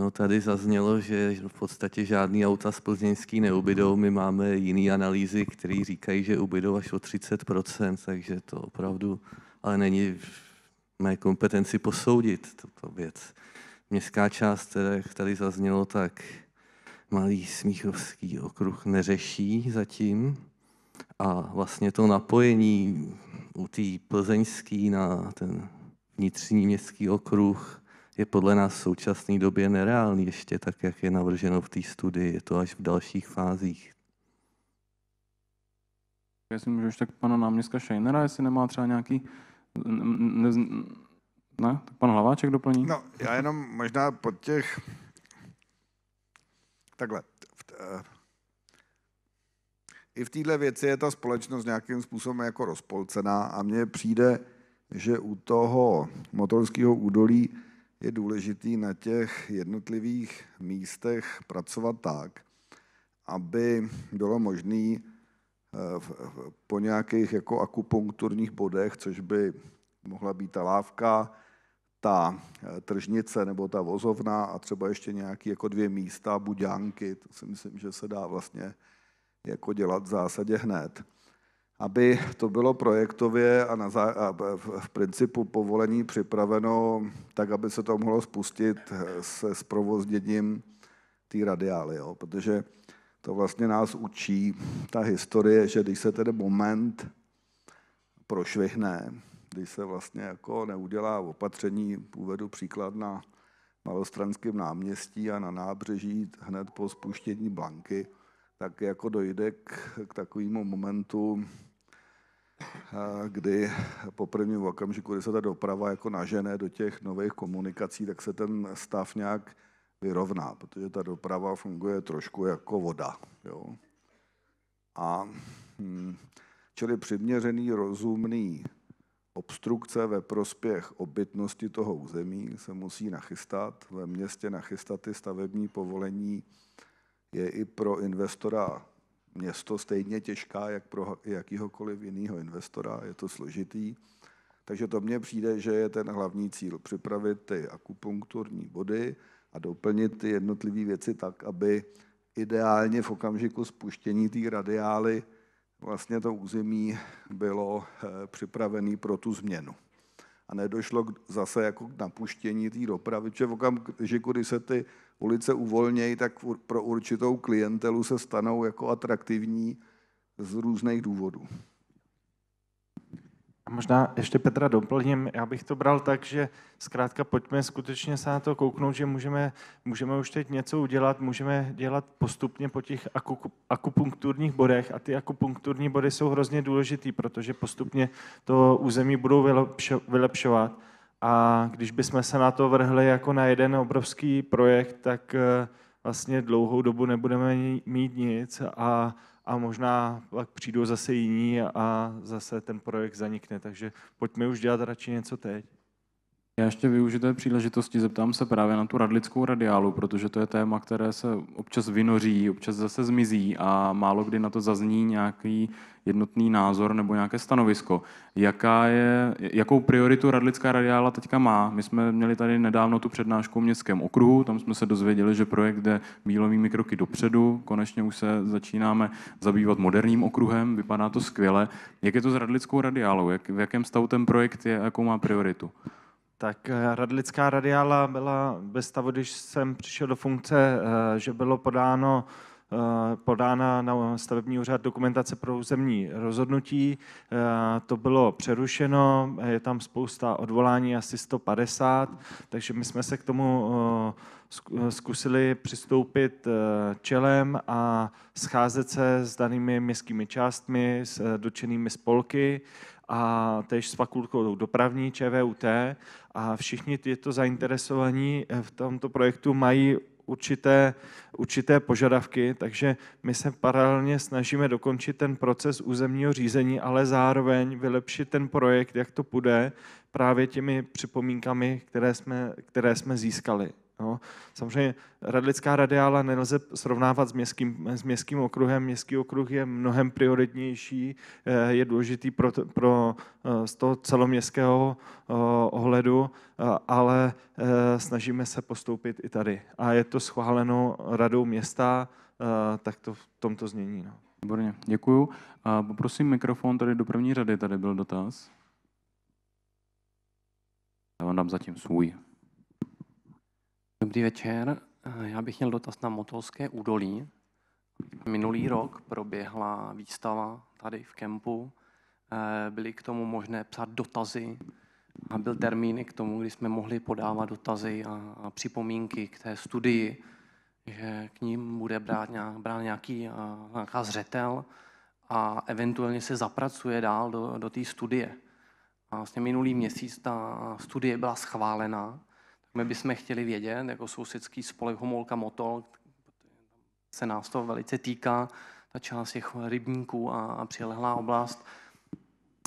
Ono tady zaznělo, že v podstatě žádný auta z plzeňský neubydou. My máme jiné analýzy, které říkají, že ubydou až o 30%, takže to opravdu ale není v mé kompetenci posoudit tuto věc. Městská část, které tady zaznělo, tak malý smíchovský okruh neřeší zatím. A vlastně to napojení u té plzeňský na ten vnitřní městský okruh je podle nás v současné době nereálný ještě tak, jak je navrženo v té studii. Je to až v dalších fázích. Jestli můžu ještě tak pana náměstka Šejnera, jestli nemá třeba nějaký... Ne, ne, ne, pan Hlaváček doplní. No, já jenom možná pod těch... Takhle. Eh, I v této věci je ta společnost nějakým způsobem jako rozpolcená a mně přijde, že u toho motorského údolí je důležitý na těch jednotlivých místech pracovat tak, aby bylo možné eh, po nějakých jako akupunkturních bodech, což by mohla být ta lávka, ta eh, tržnice nebo ta vozovna a třeba ještě nějaké jako dvě místa, buďánky, to si myslím, že se dá vlastně jako dělat v zásadě hned aby to bylo projektově a, na zá, a v principu povolení připraveno tak, aby se to mohlo spustit eh, se zprovozněním té radiály. Jo? Protože to vlastně nás učí ta historie, že když se tedy moment prošvihne, když se vlastně jako neudělá opatření, uvedu příklad na malostranském náměstí a na nábřeží hned po spuštění Blanky, tak jako dojde k, k takovému momentu kdy po prvním okamžiku, kdy se ta doprava jako nažené do těch nových komunikací, tak se ten stav nějak vyrovná, protože ta doprava funguje trošku jako voda. Jo? A hm, čili přiměřený, rozumný obstrukce ve prospěch obytnosti toho území se musí nachystat. Ve městě nachystat ty stavební povolení je i pro investora město stejně těžká, jak pro jakýhokoliv jiného investora, je to složitý. Takže to mně přijde, že je ten hlavní cíl připravit ty akupunkturní body a doplnit ty jednotlivé věci tak, aby ideálně v okamžiku spuštění té radiály vlastně to území bylo eh, připravené pro tu změnu a nedošlo zase jako k napuštění té dopravy, protože v okamžiku, kdy se ty ulice uvolnějí, tak pro určitou klientelu se stanou jako atraktivní z různých důvodů možná ještě Petra doplním, já bych to bral tak, že zkrátka pojďme skutečně se na to kouknout, že můžeme, můžeme už teď něco udělat, můžeme dělat postupně po těch akupunkturních bodech a ty akupunkturní body jsou hrozně důležitý, protože postupně to území budou vylepšovat. A když bychom se na to vrhli jako na jeden obrovský projekt, tak eh, vlastně dlouhou dobu nebudeme mít nic a a možná pak přijdou zase jiní a zase ten projekt zanikne. Takže pojďme už dělat radši něco teď. Já ještě využiju té příležitosti, zeptám se právě na tu radlickou radiálu, protože to je téma, které se občas vynoří, občas zase zmizí a málo kdy na to zazní nějaký jednotný názor nebo nějaké stanovisko. Jaká je, jakou prioritu radlická radiála teďka má? My jsme měli tady nedávno tu přednášku o městském okruhu, tam jsme se dozvěděli, že projekt jde mílovými kroky dopředu, konečně už se začínáme zabývat moderním okruhem, vypadá to skvěle. Jak je to s radlickou radiálou? Jak, v jakém stavu ten projekt je a jakou má prioritu? Tak eh, Radlická radiála byla ve stavu, když jsem přišel do funkce, eh, že bylo podáno eh, podána na stavební úřad dokumentace pro územní rozhodnutí. To bylo přerušeno, je tam spousta odvolání, asi 150, takže my jsme se k tomu zkusili přistoupit čelem a scházet se s danými městskými částmi, s dočenými spolky a tež s fakultou dopravní ČVUT a všichni tyto zainteresovaní eh, v tomto projektu mají určité, určité požadavky, takže my se paralelně snažíme dokončit ten proces územního řízení, ale zároveň vylepšit ten projekt, jak to půjde, právě těmi připomínkami, které jsme, které jsme získali. No, samozřejmě radlická radiála nelze srovnávat s městským, s městským okruhem. Městský okruh je mnohem prioritnější, eh, je důležitý pro, pro eh, z toho celoměstského eh, ohledu, ale snažíme se postoupit i tady. A je to schváleno radou města, tak to v tomto znění. No. Výborně, děkuju. A poprosím mikrofon tady do první řady, tady byl dotaz. Já vám dám zatím svůj. Dobrý večer. Eh, já bych měl dotaz na Motolské údolí. Minulý rok proběhla výstava tady v kempu. Eh, byly k tomu možné psát dotazy a byl termín k tomu, kdy jsme mohli podávat dotazy a připomínky k té studii, že k ním bude brát, nějak, brát nějaký, eh, nějaká zřetel a eventuálně se zapracuje dál do, do té studie. A vlastně minulý měsíc ta studie byla schválená my bychom chtěli vědět, jako sousedský spolek Homolka Motol, se nás to velice týká, ta část těch rybníků a, a přilehlá oblast,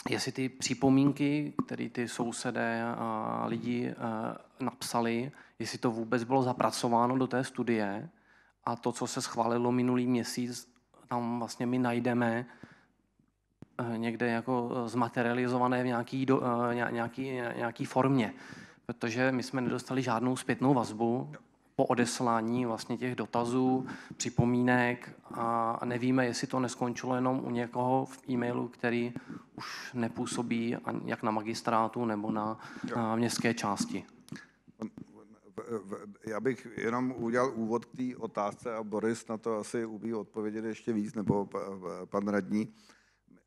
jestli ty připomínky, které ty sousedé a lidi e, napsali, jestli to vůbec bylo zapracováno do té studie a to, co se schválilo minulý měsíc, tam vlastně my najdeme e, někde jako e, zmaterializované v nějaký, do, nějaký, nějaký formě protože my jsme nedostali žádnou zpětnou vazbu po odeslání vlastně těch dotazů, připomínek a nevíme, jestli to neskončilo jenom u někoho v e-mailu, který už nepůsobí jak na magistrátu nebo na, městské části. Já bych jenom udělal úvod k té otázce a Boris na to asi umí odpovědět ještě víc, nebo pan radní.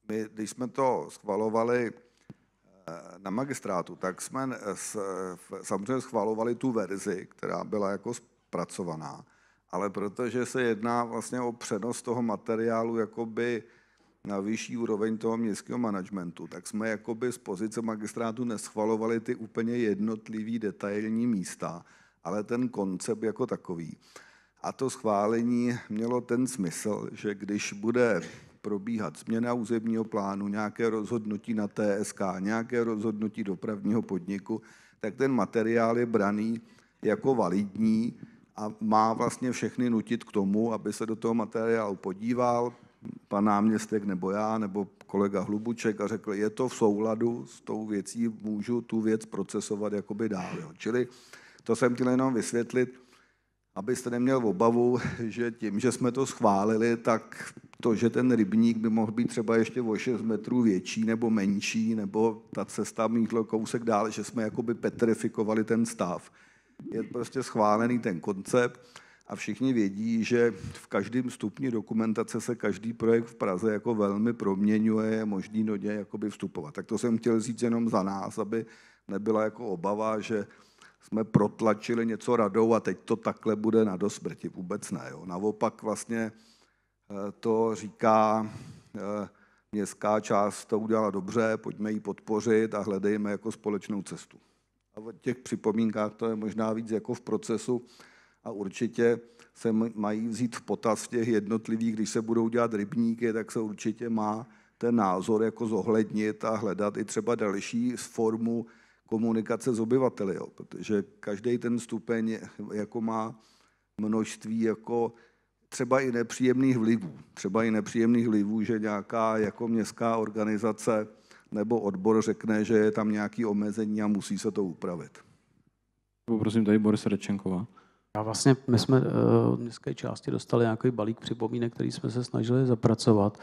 My, když jsme to schvalovali Eh, na magistrátu, tak jsme eh, eh, samozřejmě schvalovali tu verzi, která byla jako zpracovaná, ale protože se jedná vlastně o přenos toho materiálu jakoby na vyšší úroveň toho městského managementu, tak jsme jakoby z pozice magistrátu neschvalovali ty úplně jednotlivý detailní místa, ale ten koncept jako takový. A to schválení mělo ten smysl, že když bude probíhat změna územního plánu, nějaké rozhodnutí na TSK, nějaké rozhodnutí dopravního podniku, tak ten materiál je braný jako validní a má vlastně všechny nutit k tomu, aby se do toho materiálu podíval pan náměstek nebo já nebo kolega Hlubuček a řekl, je to v souladu s tou věcí, můžu tu věc procesovat jakoby dál. Jo. Čili to jsem chtěl jenom vysvětlit, abyste neměl obavu, <laughs> že tím, že jsme to schválili, tak to, že ten rybník by mohl být třeba ještě o 6 metrů větší nebo menší, nebo ta cesta mítlo kousek dál, že jsme jakoby petrifikovali ten stav. Je prostě schválený ten koncept a všichni vědí, že v každém stupni dokumentace se každý projekt v Praze jako velmi proměňuje, je možný do něj jakoby vstupovat. Tak to jsem chtěl říct jenom za nás, aby nebyla jako obava, že jsme protlačili něco radou a teď to takhle bude na dosmrti. Vůbec ne. Jo. Naopak vlastně Eh, to říká eh, městská část to udělala dobře, pojďme ji podpořit a hledejme jako společnou cestu. A v těch připomínkách to je možná víc jako v procesu a určitě se mají vzít v potaz v těch jednotlivých, když se budou dělat rybníky, tak se určitě má ten názor jako zohlednit a hledat i třeba další formu komunikace s obyvateli, jo, protože každý ten stupeň jako má množství jako třeba i nepříjemných vlivů. Třeba i nepříjemných vlivů, že nějaká jako městská organizace nebo odbor řekne, že je tam nějaké omezení a musí se to upravit. Poprosím tady Boris Rečenková. Já vlastně my jsme eh, od městské části dostali nějaký balík připomínek, který jsme se snažili zapracovat.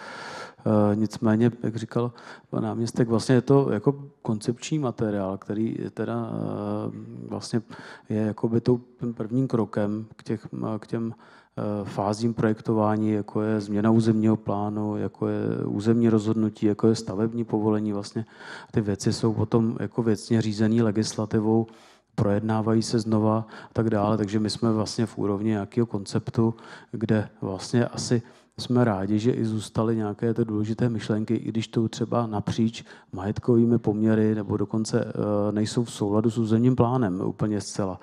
Eh, nicméně, jak říkal pan náměstek, vlastně je to jako koncepční materiál, který teda eh, vlastně je jakoby tou prvním krokem k, těch, k těm Eh, fázím projektování, jako je změna územního plánu, jako je územní rozhodnutí, jako je stavební povolení. Vlastně ty věci jsou potom jako věcně řízené legislativou, projednávají se znova a tak dále. Takže my jsme vlastně v úrovni nějakého konceptu, kde vlastně asi jsme rádi, že i zůstaly nějaké ty důležité myšlenky, i když to třeba napříč majetkovými poměry nebo dokonce eh, nejsou v souladu s územním plánem úplně zcela.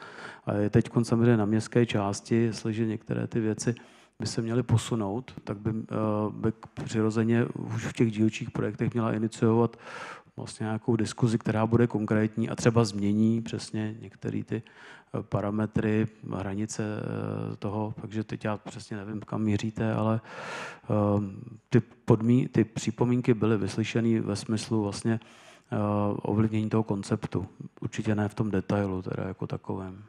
A je teď samozřejmě na městské části, jestliže některé ty věci by se měly posunout, tak by, eh, by přirozeně už v těch dílčích projektech měla iniciovat vlastně nějakou diskuzi, která bude konkrétní a třeba změní přesně některé ty eh, parametry, hranice eh, toho, takže teď já přesně nevím, kam míříte, ale ehm, ty, podmí, ty připomínky byly vyslyšeny ve smyslu vlastně eh, ovlivnění toho konceptu. Určitě ne v tom detailu, teda jako takovém.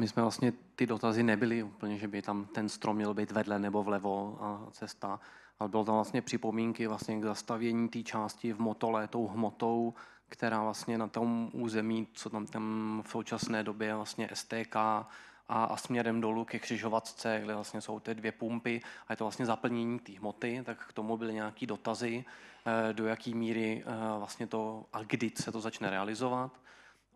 My jsme vlastně ty dotazy nebyly úplně, že by tam ten strom měl být vedle nebo vlevo a cesta ale bylo tam vlastně připomínky vlastně k zastavění té části v Motole tou hmotou, která vlastně na tom území, co tam, tam v současné době je vlastně STK a, a směrem dolů ke křižovatce, kde vlastně jsou ty dvě pumpy a je to vlastně zaplnění té hmoty, tak k tomu byly nějaké dotazy, eh, do jaké míry eh, vlastně to a kdy se to začne realizovat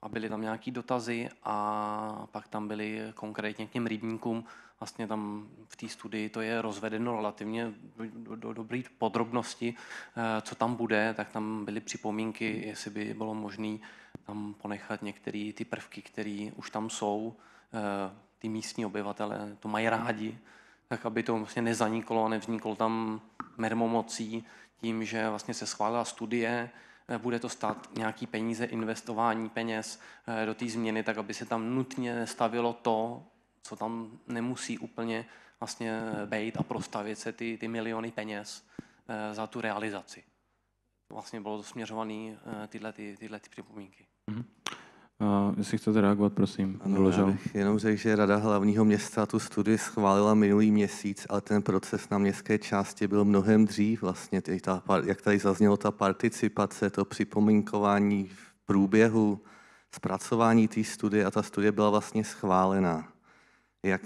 a byly tam nějaký dotazy a pak tam byly konkrétně k těm rybníkům, vlastně tam v té studii to je rozvedeno relativně do, do dobré podrobnosti, eh, co tam bude, tak tam byly připomínky, jestli by bylo možné tam ponechat některé ty prvky, které už tam jsou, eh, ty místní obyvatele to mají rádi, tak aby to vlastně nezaniklo a nevzniklo tam mermomocí tím, že vlastně se schválila studie, Eh, bude to stát nějaký peníze, investování peněz eh, do té změny, tak aby se tam nutně nestavilo to, co tam nemusí úplně vlastně eh, být a prostavit se ty, ty miliony peněz za tu realizaci. Vlastně bylo směřované tyhle, ty, tyhle ty připomínky. Mm-hmm. A jestli chcete reagovat, prosím. Ano, já bych jenom řekl, že Rada hlavního města tu studii schválila minulý měsíc, ale ten proces na městské části byl mnohem dřív. Vlastně, ta, jak tady zaznělo, ta participace, to připomínkování v průběhu zpracování té studie a ta studie byla vlastně schválená. Jak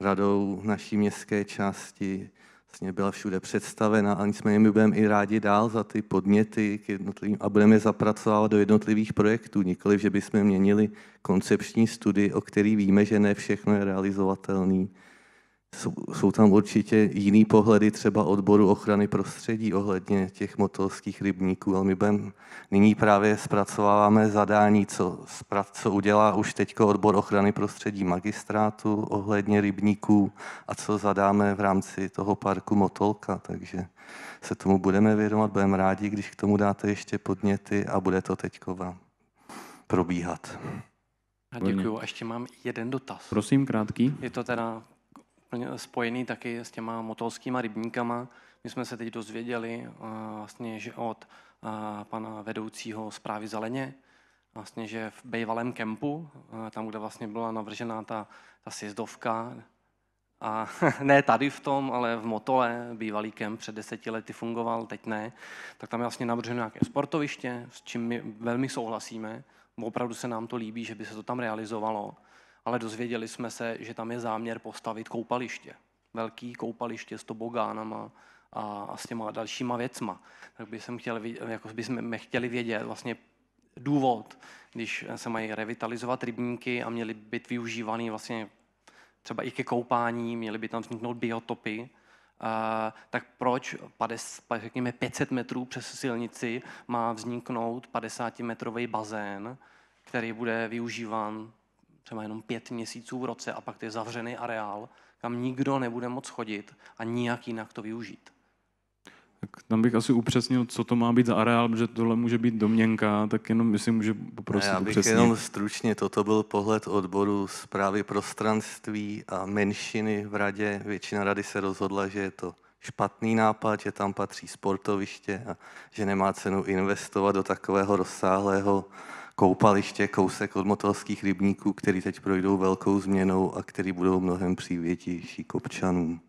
radou naší městské části, vlastně byla všude představena a nicméně my budeme i rádi dál za ty podněty k jednotlivým a budeme je zapracovávat do jednotlivých projektů, nikoli, že bychom měnili koncepční studii, o který víme, že ne všechno je realizovatelný jsou, jsou tam určitě jiný pohledy třeba odboru ochrany prostředí ohledně těch motolských rybníků, ale my ben, nyní právě zpracováváme zadání, co, co udělá už teď odbor ochrany prostředí magistrátu ohledně rybníků a co zadáme v rámci toho parku Motolka, takže se tomu budeme vědomat, budeme rádi, když k tomu dáte ještě podněty a bude to teď vám probíhat. A děkuju. A ještě mám jeden dotaz. Prosím, krátký. Je to teda spojený taky s těma motolskýma rybníkama. My jsme se teď dozvěděli eh, vlastně, že od eh, pana vedoucího zprávy zeleně, vlastně, že v bejvalém kempu, eh, tam, kde vlastně byla navržená ta, ta sjezdovka, a <laughs> ne tady v tom, ale v Motole, bývalý kemp před deseti lety fungoval, teď ne, tak tam je vlastně navrženo nějaké sportoviště, s čím my velmi souhlasíme. Opravdu se nám to líbí, že by se to tam realizovalo ale dozvěděli jsme se, že tam je záměr postavit koupaliště. Velký koupaliště s tobogánama a, a s těma dalšíma věcma. Tak by jsem chtěl, jako bychom chtěli vědět vlastně důvod, když se mají revitalizovat rybníky a měly být využívaný vlastně třeba i ke koupání, měly by tam vzniknout biotopy, Uh, tak proč 50, řekněme 500 metrů přes silnici má vzniknout 50-metrový bazén, který bude využíván třeba jenom pět měsíců v roce a pak je zavřený areál, kam nikdo nebude moc chodit a nijak jinak to využít. Tak tam bych asi upřesnil, co to má být za areál, protože tohle může být domněnka, tak jenom myslím, může poprosit Já bych upřesnit. jenom stručně, toto byl pohled odboru zprávy prostranství a menšiny v radě. Většina rady se rozhodla, že je to špatný nápad, že tam patří sportoviště a že nemá cenu investovat do takového rozsáhlého koupaliště kousek od motolských rybníků, který teď projdou velkou změnou a který budou mnohem přívětější kopčanům.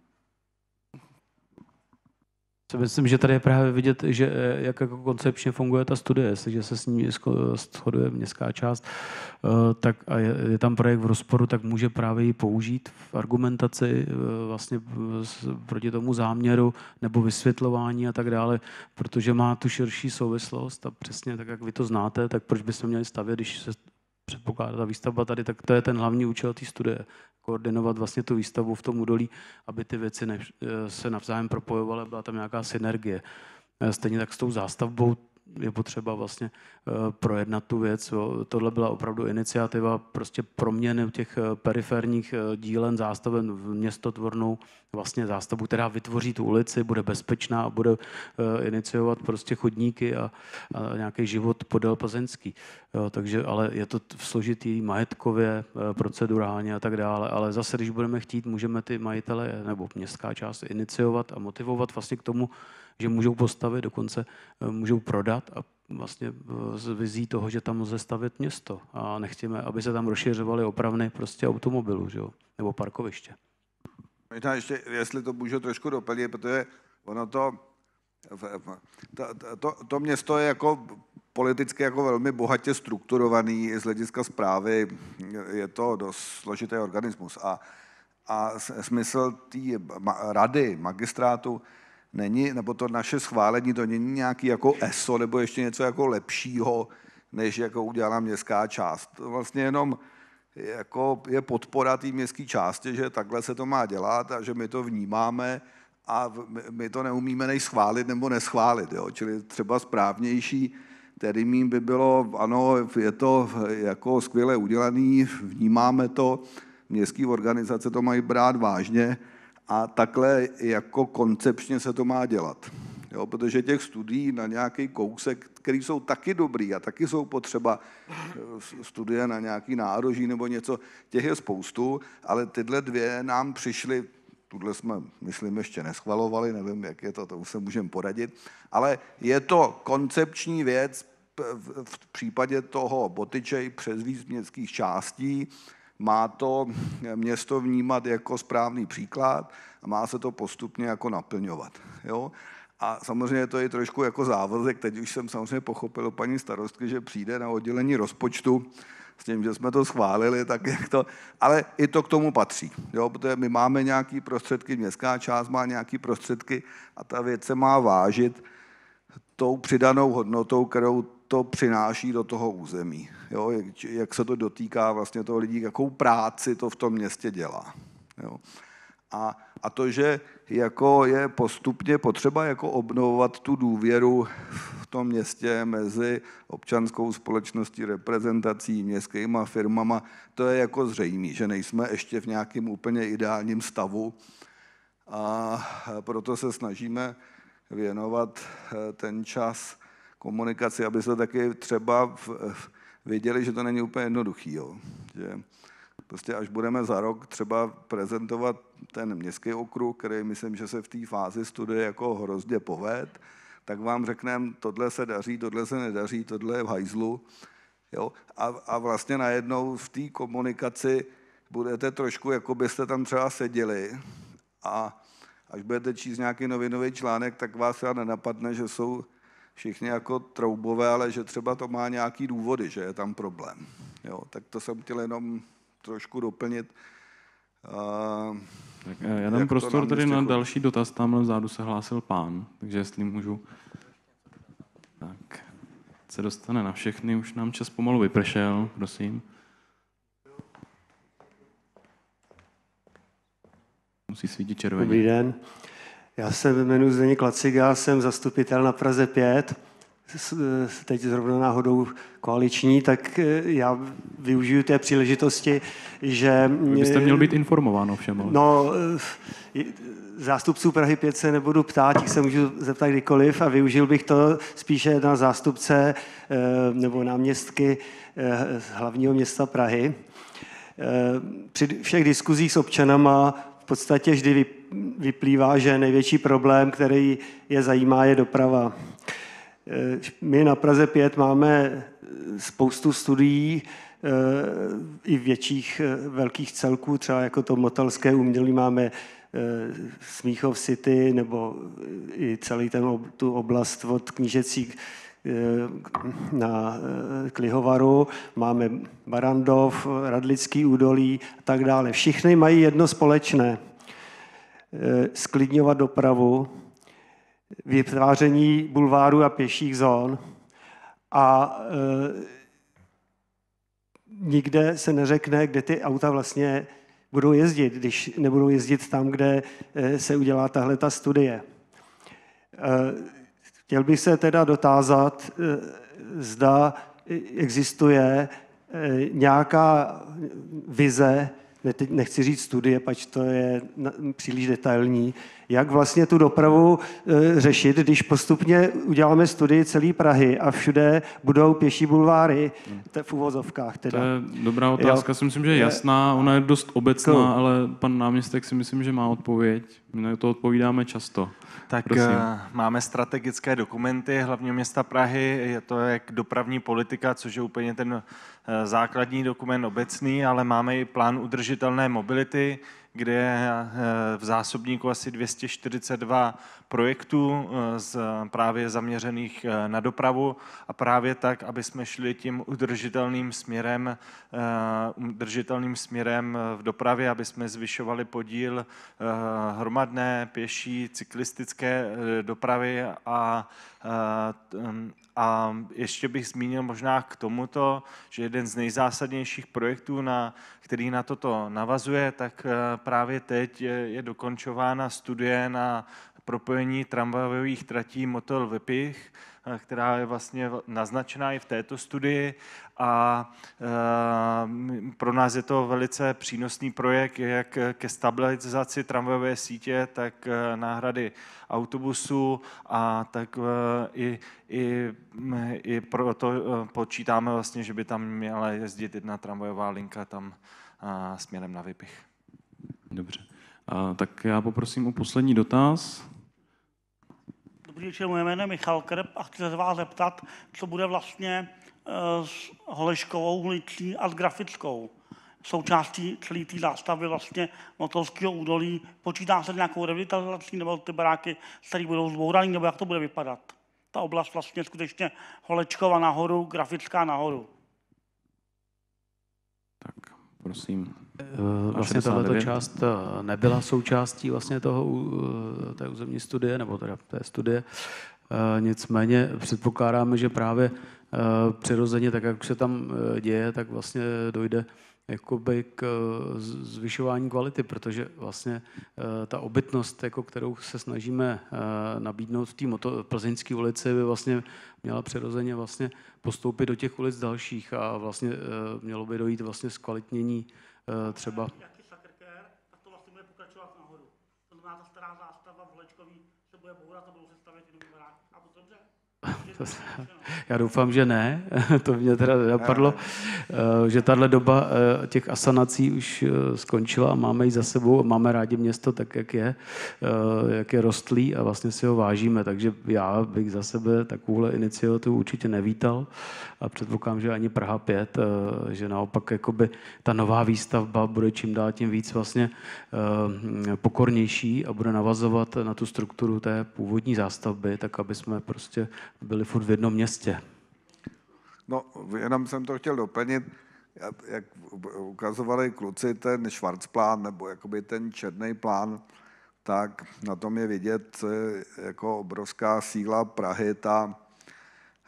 Co myslím, že tady je právě vidět, že eh, jak jako koncepčně funguje ta studie, jestliže se s ní shoduje městská část, eh, tak a je, je tam projekt v rozporu, tak může právě ji použít v argumentaci eh, vlastně proti tomu záměru nebo vysvětlování a tak dále, protože má tu širší souvislost a přesně tak, jak vy to znáte, tak proč by se měli stavět, když se předpokládá ta výstavba tady, tak to je ten hlavní účel té studie. Koordinovat vlastně tu výstavbu v tom údolí, aby ty věci ne, eh, se navzájem propojovaly, byla tam nějaká synergie. Eh, stejně tak s tou zástavbou, je potřeba vlastně eh, projednat tu věc. Tohle byla opravdu iniciativa prostě proměny těch eh, periferních eh, dílen zástaven v městotvornou vlastně zástavu, která vytvoří tu ulici, bude bezpečná a bude iniciovat prostě chodníky a, a nějaký život podél plzeňský. takže, ale je to složitý majetkově, procedurálně a tak dále. Ale zase, když budeme chtít, můžeme ty majitele nebo městská část iniciovat a motivovat vlastně k tomu, že můžou postavit, dokonce eh, můžou prodat a vlastně eh, s vizí toho, že tam lze stavět město a nechceme, aby se tam rozšiřovaly opravny prostě automobilů že jo? nebo parkoviště. Možná ještě, jestli to můžu trošku doplnit, protože ono to, to, to, to město je jako politicky jako velmi bohatě strukturovaný z hlediska zprávy. Je to dost složitý organismus. A, a smysl té rady, magistrátu, není, nebo to naše schválení, to není nějaký jako ESO, nebo ještě něco jako lepšího, než jako udělala městská část. To vlastně jenom jako je podpora té městské části, že takhle se to má dělat a že my to vnímáme a my to neumíme než schválit nebo neschválit. Jo? Čili třeba správnější termín by bylo, ano, je to jako skvěle udělaný, vnímáme to, městské organizace to mají brát vážně, a takhle jako koncepčně se to má dělat. Jo, protože těch studií na nějaký kousek, který jsou taky dobrý a taky jsou potřeba eh, studie na nějaký nároží nebo něco, těch je spoustu, ale tyhle dvě nám přišly, tuhle jsme, myslím, ještě neschvalovali, nevím, jak je to, to se můžeme poradit, ale je to koncepční věc v případě toho Botyčej přes městských částí má to město vnímat jako správný příklad a má se to postupně jako naplňovat. Jo? A samozřejmě to je trošku jako závazek. Teď už jsem samozřejmě pochopil paní starostky, že přijde na oddělení rozpočtu s tím, že jsme to schválili, tak jak to, ale i to k tomu patří, jo, protože my máme nějaké prostředky, městská část má nějaké prostředky a ta věc se má vážit tou přidanou hodnotou, kterou to přináší do toho území. Jo? Jak, jak se to dotýká vlastně toho lidí, jakou práci to v tom městě dělá. Jo? A, a to, že jako je postupně potřeba jako obnovovat tu důvěru v tom městě mezi občanskou společností, reprezentací, městskýma firmama, to je jako zřejmé, že nejsme ještě v nějakém úplně ideálním stavu a proto se snažíme věnovat eh, ten čas komunikaci, aby se taky třeba v, věděli, že to není úplně jednoduchý. Jo. Že prostě až budeme za rok třeba prezentovat ten městský okruh, který myslím, že se v té fázi studie jako hrozně poved, tak vám řekneme, tohle se daří, tohle se nedaří, tohle je v hajzlu. Jo? A, a vlastně najednou v té komunikaci budete trošku, jako byste tam třeba seděli a až budete číst nějaký novinový článek, tak vás já nenapadne, že jsou všichni jako troubové, ale že třeba to má nějaký důvody, že je tam problém. Jo, tak to jsem chtěl jenom trošku doplnit. Uh, tak eh, já dám prostor tady na další dotaz, tamhle vzadu se hlásil pán, takže jestli můžu... Tak, se dostane na všechny, už nám čas pomalu vypršel, prosím. Musí svítit červeně. Dobrý den. Já se jmenuji Zdeněk já jsem zastupitel na Praze 5, teď zrovna náhodou koaliční, tak eh, já využiju té příležitosti, že... Vy byste měl být informován o všem. Ale... No, eh, zástupců Prahy 5 se nebudu ptát, těch se můžu zeptat kdykoliv a využil bych to spíše na zástupce eh, nebo náměstky hlavního města Prahy. Při všech diskuzích s občanama v podstatě vždy vyplývá, že největší problém, který je zajímá, je doprava. Eh, my na Praze 5 máme eh, spoustu studií eh, i větších velkých celků, třeba jako to motelské umělí máme Smíchov City nebo i celý ten, tu oblast od Knížecí na Klihovaru, máme Barandov, Radlický údolí a tak dále. Všichni mají jedno společné – Eh, sklidňovat dopravu, vytváření bulváru a pěších zón a e, nikde se neřekne, kde ty auta vlastně budou jezdit, když nebudou jezdit tam, kde eh, se udělá tahle ta studie. E, chtěl bych se teda dotázat, e, zda existuje e, nějaká vize, nechci říct studie, pač to je příliš detailní, jak vlastně tu dopravu eh, řešit, když postupně uděláme studii celé Prahy a všude budou pěší bulváry v uvozovkách. Teda. To je dobrá otázka, jo. si myslím, že je jasná, ona je dost obecná, cool. ale pan náměstek si myslím, že má odpověď. My na to odpovídáme často. Tak Prosím. Eh, máme strategické dokumenty hlavního města Prahy, je to jak dopravní politika, což je úplně ten eh, základní dokument obecný, ale máme i plán udržitelné mobility, kde je eh, v zásobníku asi 242 projektů eh, z právě zaměřených eh, na dopravu a právě tak, aby jsme šli tím udržitelným směrem, udržitelným směrem v dopravě, aby jsme zvyšovali podíl hromadné, pěší, cyklistické dopravy a Eh, mm, a ještě bych zmínil možná k tomuto, že jeden z nejzásadnějších projektů, na, který na toto navazuje, tak eh, právě teď je, dokončována studie na propojení tramvajových tratí Motel Vypich, Eh, která je vlastně naznačená i v této studii a eh, pro nás je to velice přínosný projekt jak ke stabilizaci tramvajové sítě, tak eh, náhrady autobusu a tak i, i, mm, i proto počítáme vlastně, že by tam měla jezdit jedna tramvajová linka tam směrem na Vypich. Dobře. A, tak já poprosím o poslední dotaz. Dobrý večer, moje jméno je Michal Krp a chci se vás zeptat, co bude vlastně eh, s Holeškovou ulicí a s Grafickou. Součástí celé té zástavy vlastně Motorského údolí. Počítá se nějakou revitalizací nebo ty baráky, které budou zbouraný, nebo jak to bude vypadat? Ta oblast vlastně skutečně Holečkova nahoru, Grafická nahoru. Tak Prosím. Eh, vlastně tato část eh, nebyla součástí vlastně toho, eh, té územní studie, nebo teda té studie. Nicméně předpokládáme, že právě přirozeně, tak jak se tam děje, tak vlastně dojde jakoby k eh, zvyšování kvality, protože vlastně eh, ta obytnost, jako kterou se snažíme eh, nabídnout v té plzeňské ulici, by vlastně měla přirozeně vlastně postoupit do těch ulic dalších a vlastně mělo by dojít vlastně zkvalitnění třeba... Vlastně stará zástava v se bude bourat a budou se stavět jenom A to dobře? já doufám, že ne, <laughs> to mě teda napadlo, eh, že tahle doba eh, těch asanací už eh, skončila a máme ji za sebou a máme rádi město tak, jak je, jak je rostlý a vlastně si ho vážíme, takže já bych za sebe takovouhle iniciativu určitě nevítal a předpokládám, že ani Praha 5, že naopak jakoby ta nová výstavba bude čím dál tím víc vlastně pokornější a bude navazovat na tu strukturu té původní zástavby, tak aby jsme prostě byli furt v jednom městě. No, jenom jsem to chtěl doplnit, jak ukazovali kluci ten Schwarzplan nebo jakoby ten černý plán, tak na tom je vidět eh, jako obrovská síla Prahy, ta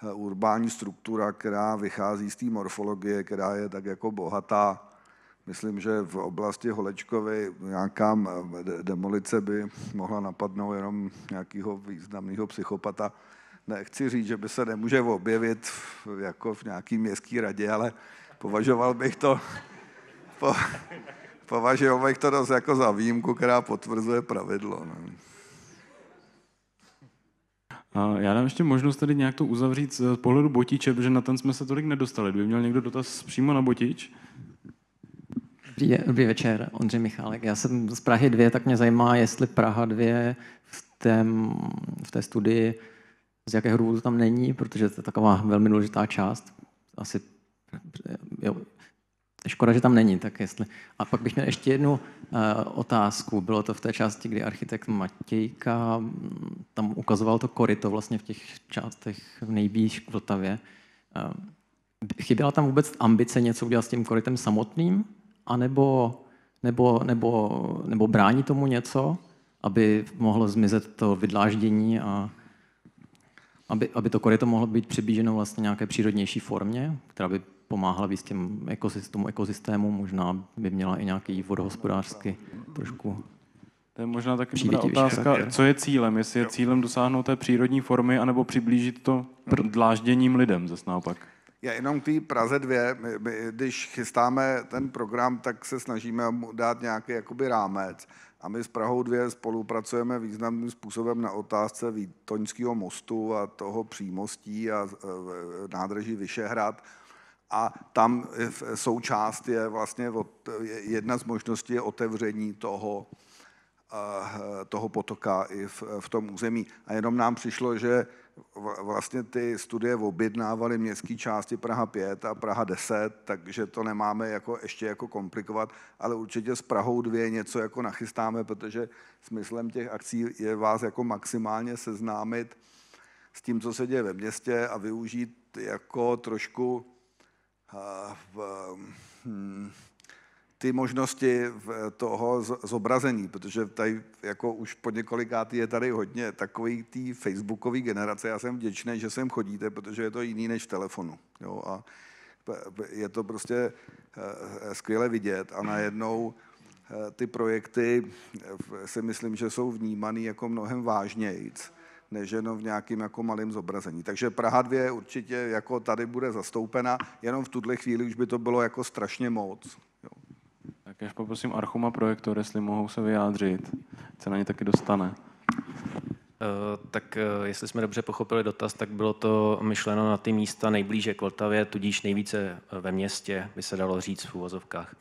eh, urbání struktura, která vychází z té morfologie, která je tak jako bohatá. Myslím, že v oblasti Holečkovy nějaká eh, demolice by mohla napadnout jenom nějakého významného psychopata, nechci říct, že by se nemůže objevit v, jako v nějaký městský radě, ale považoval bych to, po, považoval bych to dost jako za výjimku, která potvrzuje pravidlo. No. A já dám ještě možnost tady nějak to uzavřít z pohledu botiče, protože na ten jsme se tolik nedostali. Kdyby měl někdo dotaz přímo na botič? Dobrý, dobrý večer, Ondřej Michálek. Já jsem z Prahy 2, tak mě zajímá, jestli Praha 2 v, tém, v té studii z jakého důvodu tam není, protože to je taková velmi důležitá část. Asi jo, škoda, že tam není. Tak jestli... A pak bych měl ještě jednu eh, otázku. Bylo to v té části, kdy architekt Matějka mm, tam ukazoval to koryto vlastně v těch částech nejvýš v Vltavě. Eh, chyběla tam vůbec ambice něco udělat s tím korytem samotným? A nebo, nebo, nebo, nebo brání tomu něco, aby mohlo zmizet to vydláždění a aby, aby to koryto mohlo být přiblíženo vlastně nějaké přírodnější formě, která by pomáhala víc těm ekosystému, ekosystému, možná by měla i nějaký vodohospodářský trošku to je možná taky dobrá otázka, charakter. co je cílem, jestli je cílem dosáhnout té přírodní formy, anebo přiblížit to dlážděním lidem, zase naopak. Já jenom k té Praze 2, my, my, když chystáme ten program, tak se snažíme dát nějaký jakoby rámec, a my s Prahou dvě spolupracujeme významným způsobem na otázce Výtoňského mostu a toho přímostí a e, nádrží Vyšehrad. A tam součást je vlastně od, jedna z možností je otevření toho, e, toho potoka i v, v tom území. A jenom nám přišlo, že vlastně ty studie objednávaly městské části Praha 5 a Praha 10, takže to nemáme jako ještě jako komplikovat, ale určitě s Prahou 2 něco jako nachystáme, protože smyslem těch akcí je vás jako maximálně seznámit s tím, co se děje ve městě a využít jako trošku eh, v, hmm, ty možnosti toho zobrazení, protože tady jako už po několikátý je tady hodně takový té facebookové generace. Já jsem vděčný, že sem chodíte, protože je to jiný než v telefonu. Jo? A je to prostě eh, skvěle vidět a najednou eh, ty projekty eh, si myslím, že jsou vnímaný jako mnohem vážnějíc, než jenom v nějakým jako malým zobrazení. Takže Praha 2 určitě jako tady bude zastoupena, jenom v tuhle chvíli už by to bylo jako strašně moc. Tak až poprosím Archuma Projektor, jestli mohou se vyjádřit, se na ně taky dostane. Eh, tak eh, jestli jsme dobře pochopili dotaz, tak bylo to myšleno na ty místa nejblíže k Vltavě, tudíž nejvíce eh, ve městě, by se dalo říct v úvozovkách.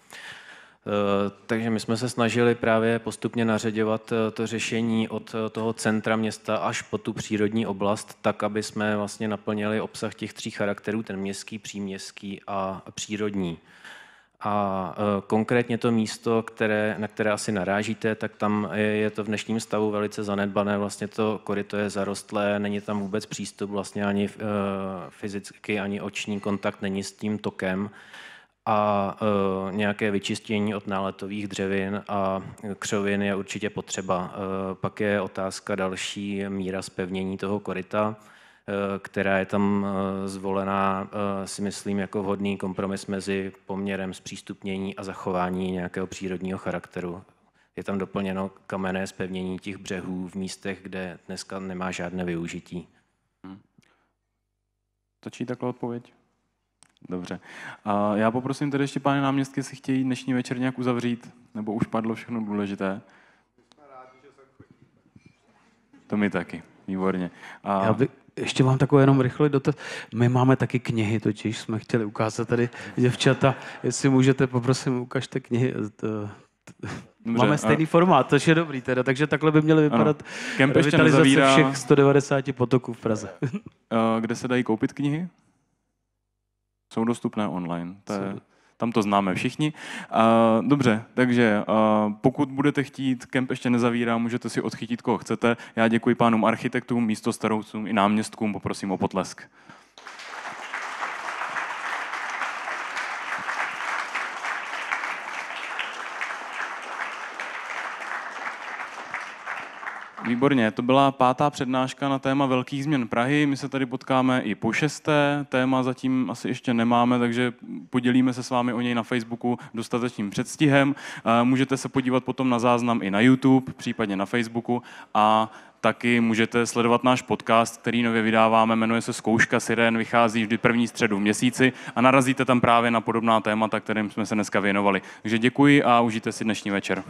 Takže my jsme se snažili právě postupně nařeďovat to řešení od toho centra města až po tu přírodní oblast, tak, aby jsme vlastně naplnili obsah těch tří charakterů, ten městský, příměstský a přírodní. A e, konkrétně to místo, které, na které asi narážíte, tak tam je, to v dnešním stavu velice zanedbané. Vlastně to koryto je zarostlé, není tam vůbec přístup vlastně ani e, fyzicky, ani oční kontakt není s tím tokem a e, nějaké vyčištění od náletových dřevin a křovin je určitě potřeba. pak je otázka další míra zpevnění toho koryta. Eh, která je tam eh, zvolená, eh, si myslím, jako vhodný kompromis mezi poměrem zpřístupnění a zachování nějakého přírodního charakteru. Je tam doplněno kamenné zpevnění těch břehů v místech, kde dneska nemá žádné využití. Hmm. Točí takhle odpověď? Dobře. A já poprosím tedy ještě pány náměstky, jestli chtějí dnešní večer nějak uzavřít, nebo už padlo všechno důležité. To my taky, výborně. A... Já, by, ještě mám takový jenom rychlý dotaz. My máme taky knihy, totiž jsme chtěli ukázat tady děvčata. Jestli můžete, poprosím, ukažte knihy. Eh, Dobře, Máme stejný a... formát, což je dobrý teda, takže takhle by měly vypadat ještě revitalizace nezavírá... všech 190 potoků v Praze. Eh, kde se dají koupit knihy? Jsou dostupné online. To je tam to známe všichni. Uh, dobře, takže uh, pokud budete chtít, kemp ještě nezavírá, můžete si odchytit, koho chcete. Já děkuji pánům architektům, místostaroucům i náměstkům, poprosím o potlesk. Výborně, to byla pátá přednáška na téma velkých změn Prahy. My se tady potkáme i po šesté. Téma zatím asi ještě nemáme, takže podělíme se s vámi o něj na Facebooku dostatečným předstihem. Eh, můžete se podívat potom na záznam i na YouTube, případně na Facebooku a taky můžete sledovat náš podcast, který nově vydáváme, jmenuje se Zkouška Sirén, vychází vždy první středu v měsíci a narazíte tam právě na podobná témata, kterým jsme se dneska věnovali. Takže děkuji a užijte si dnešní večer.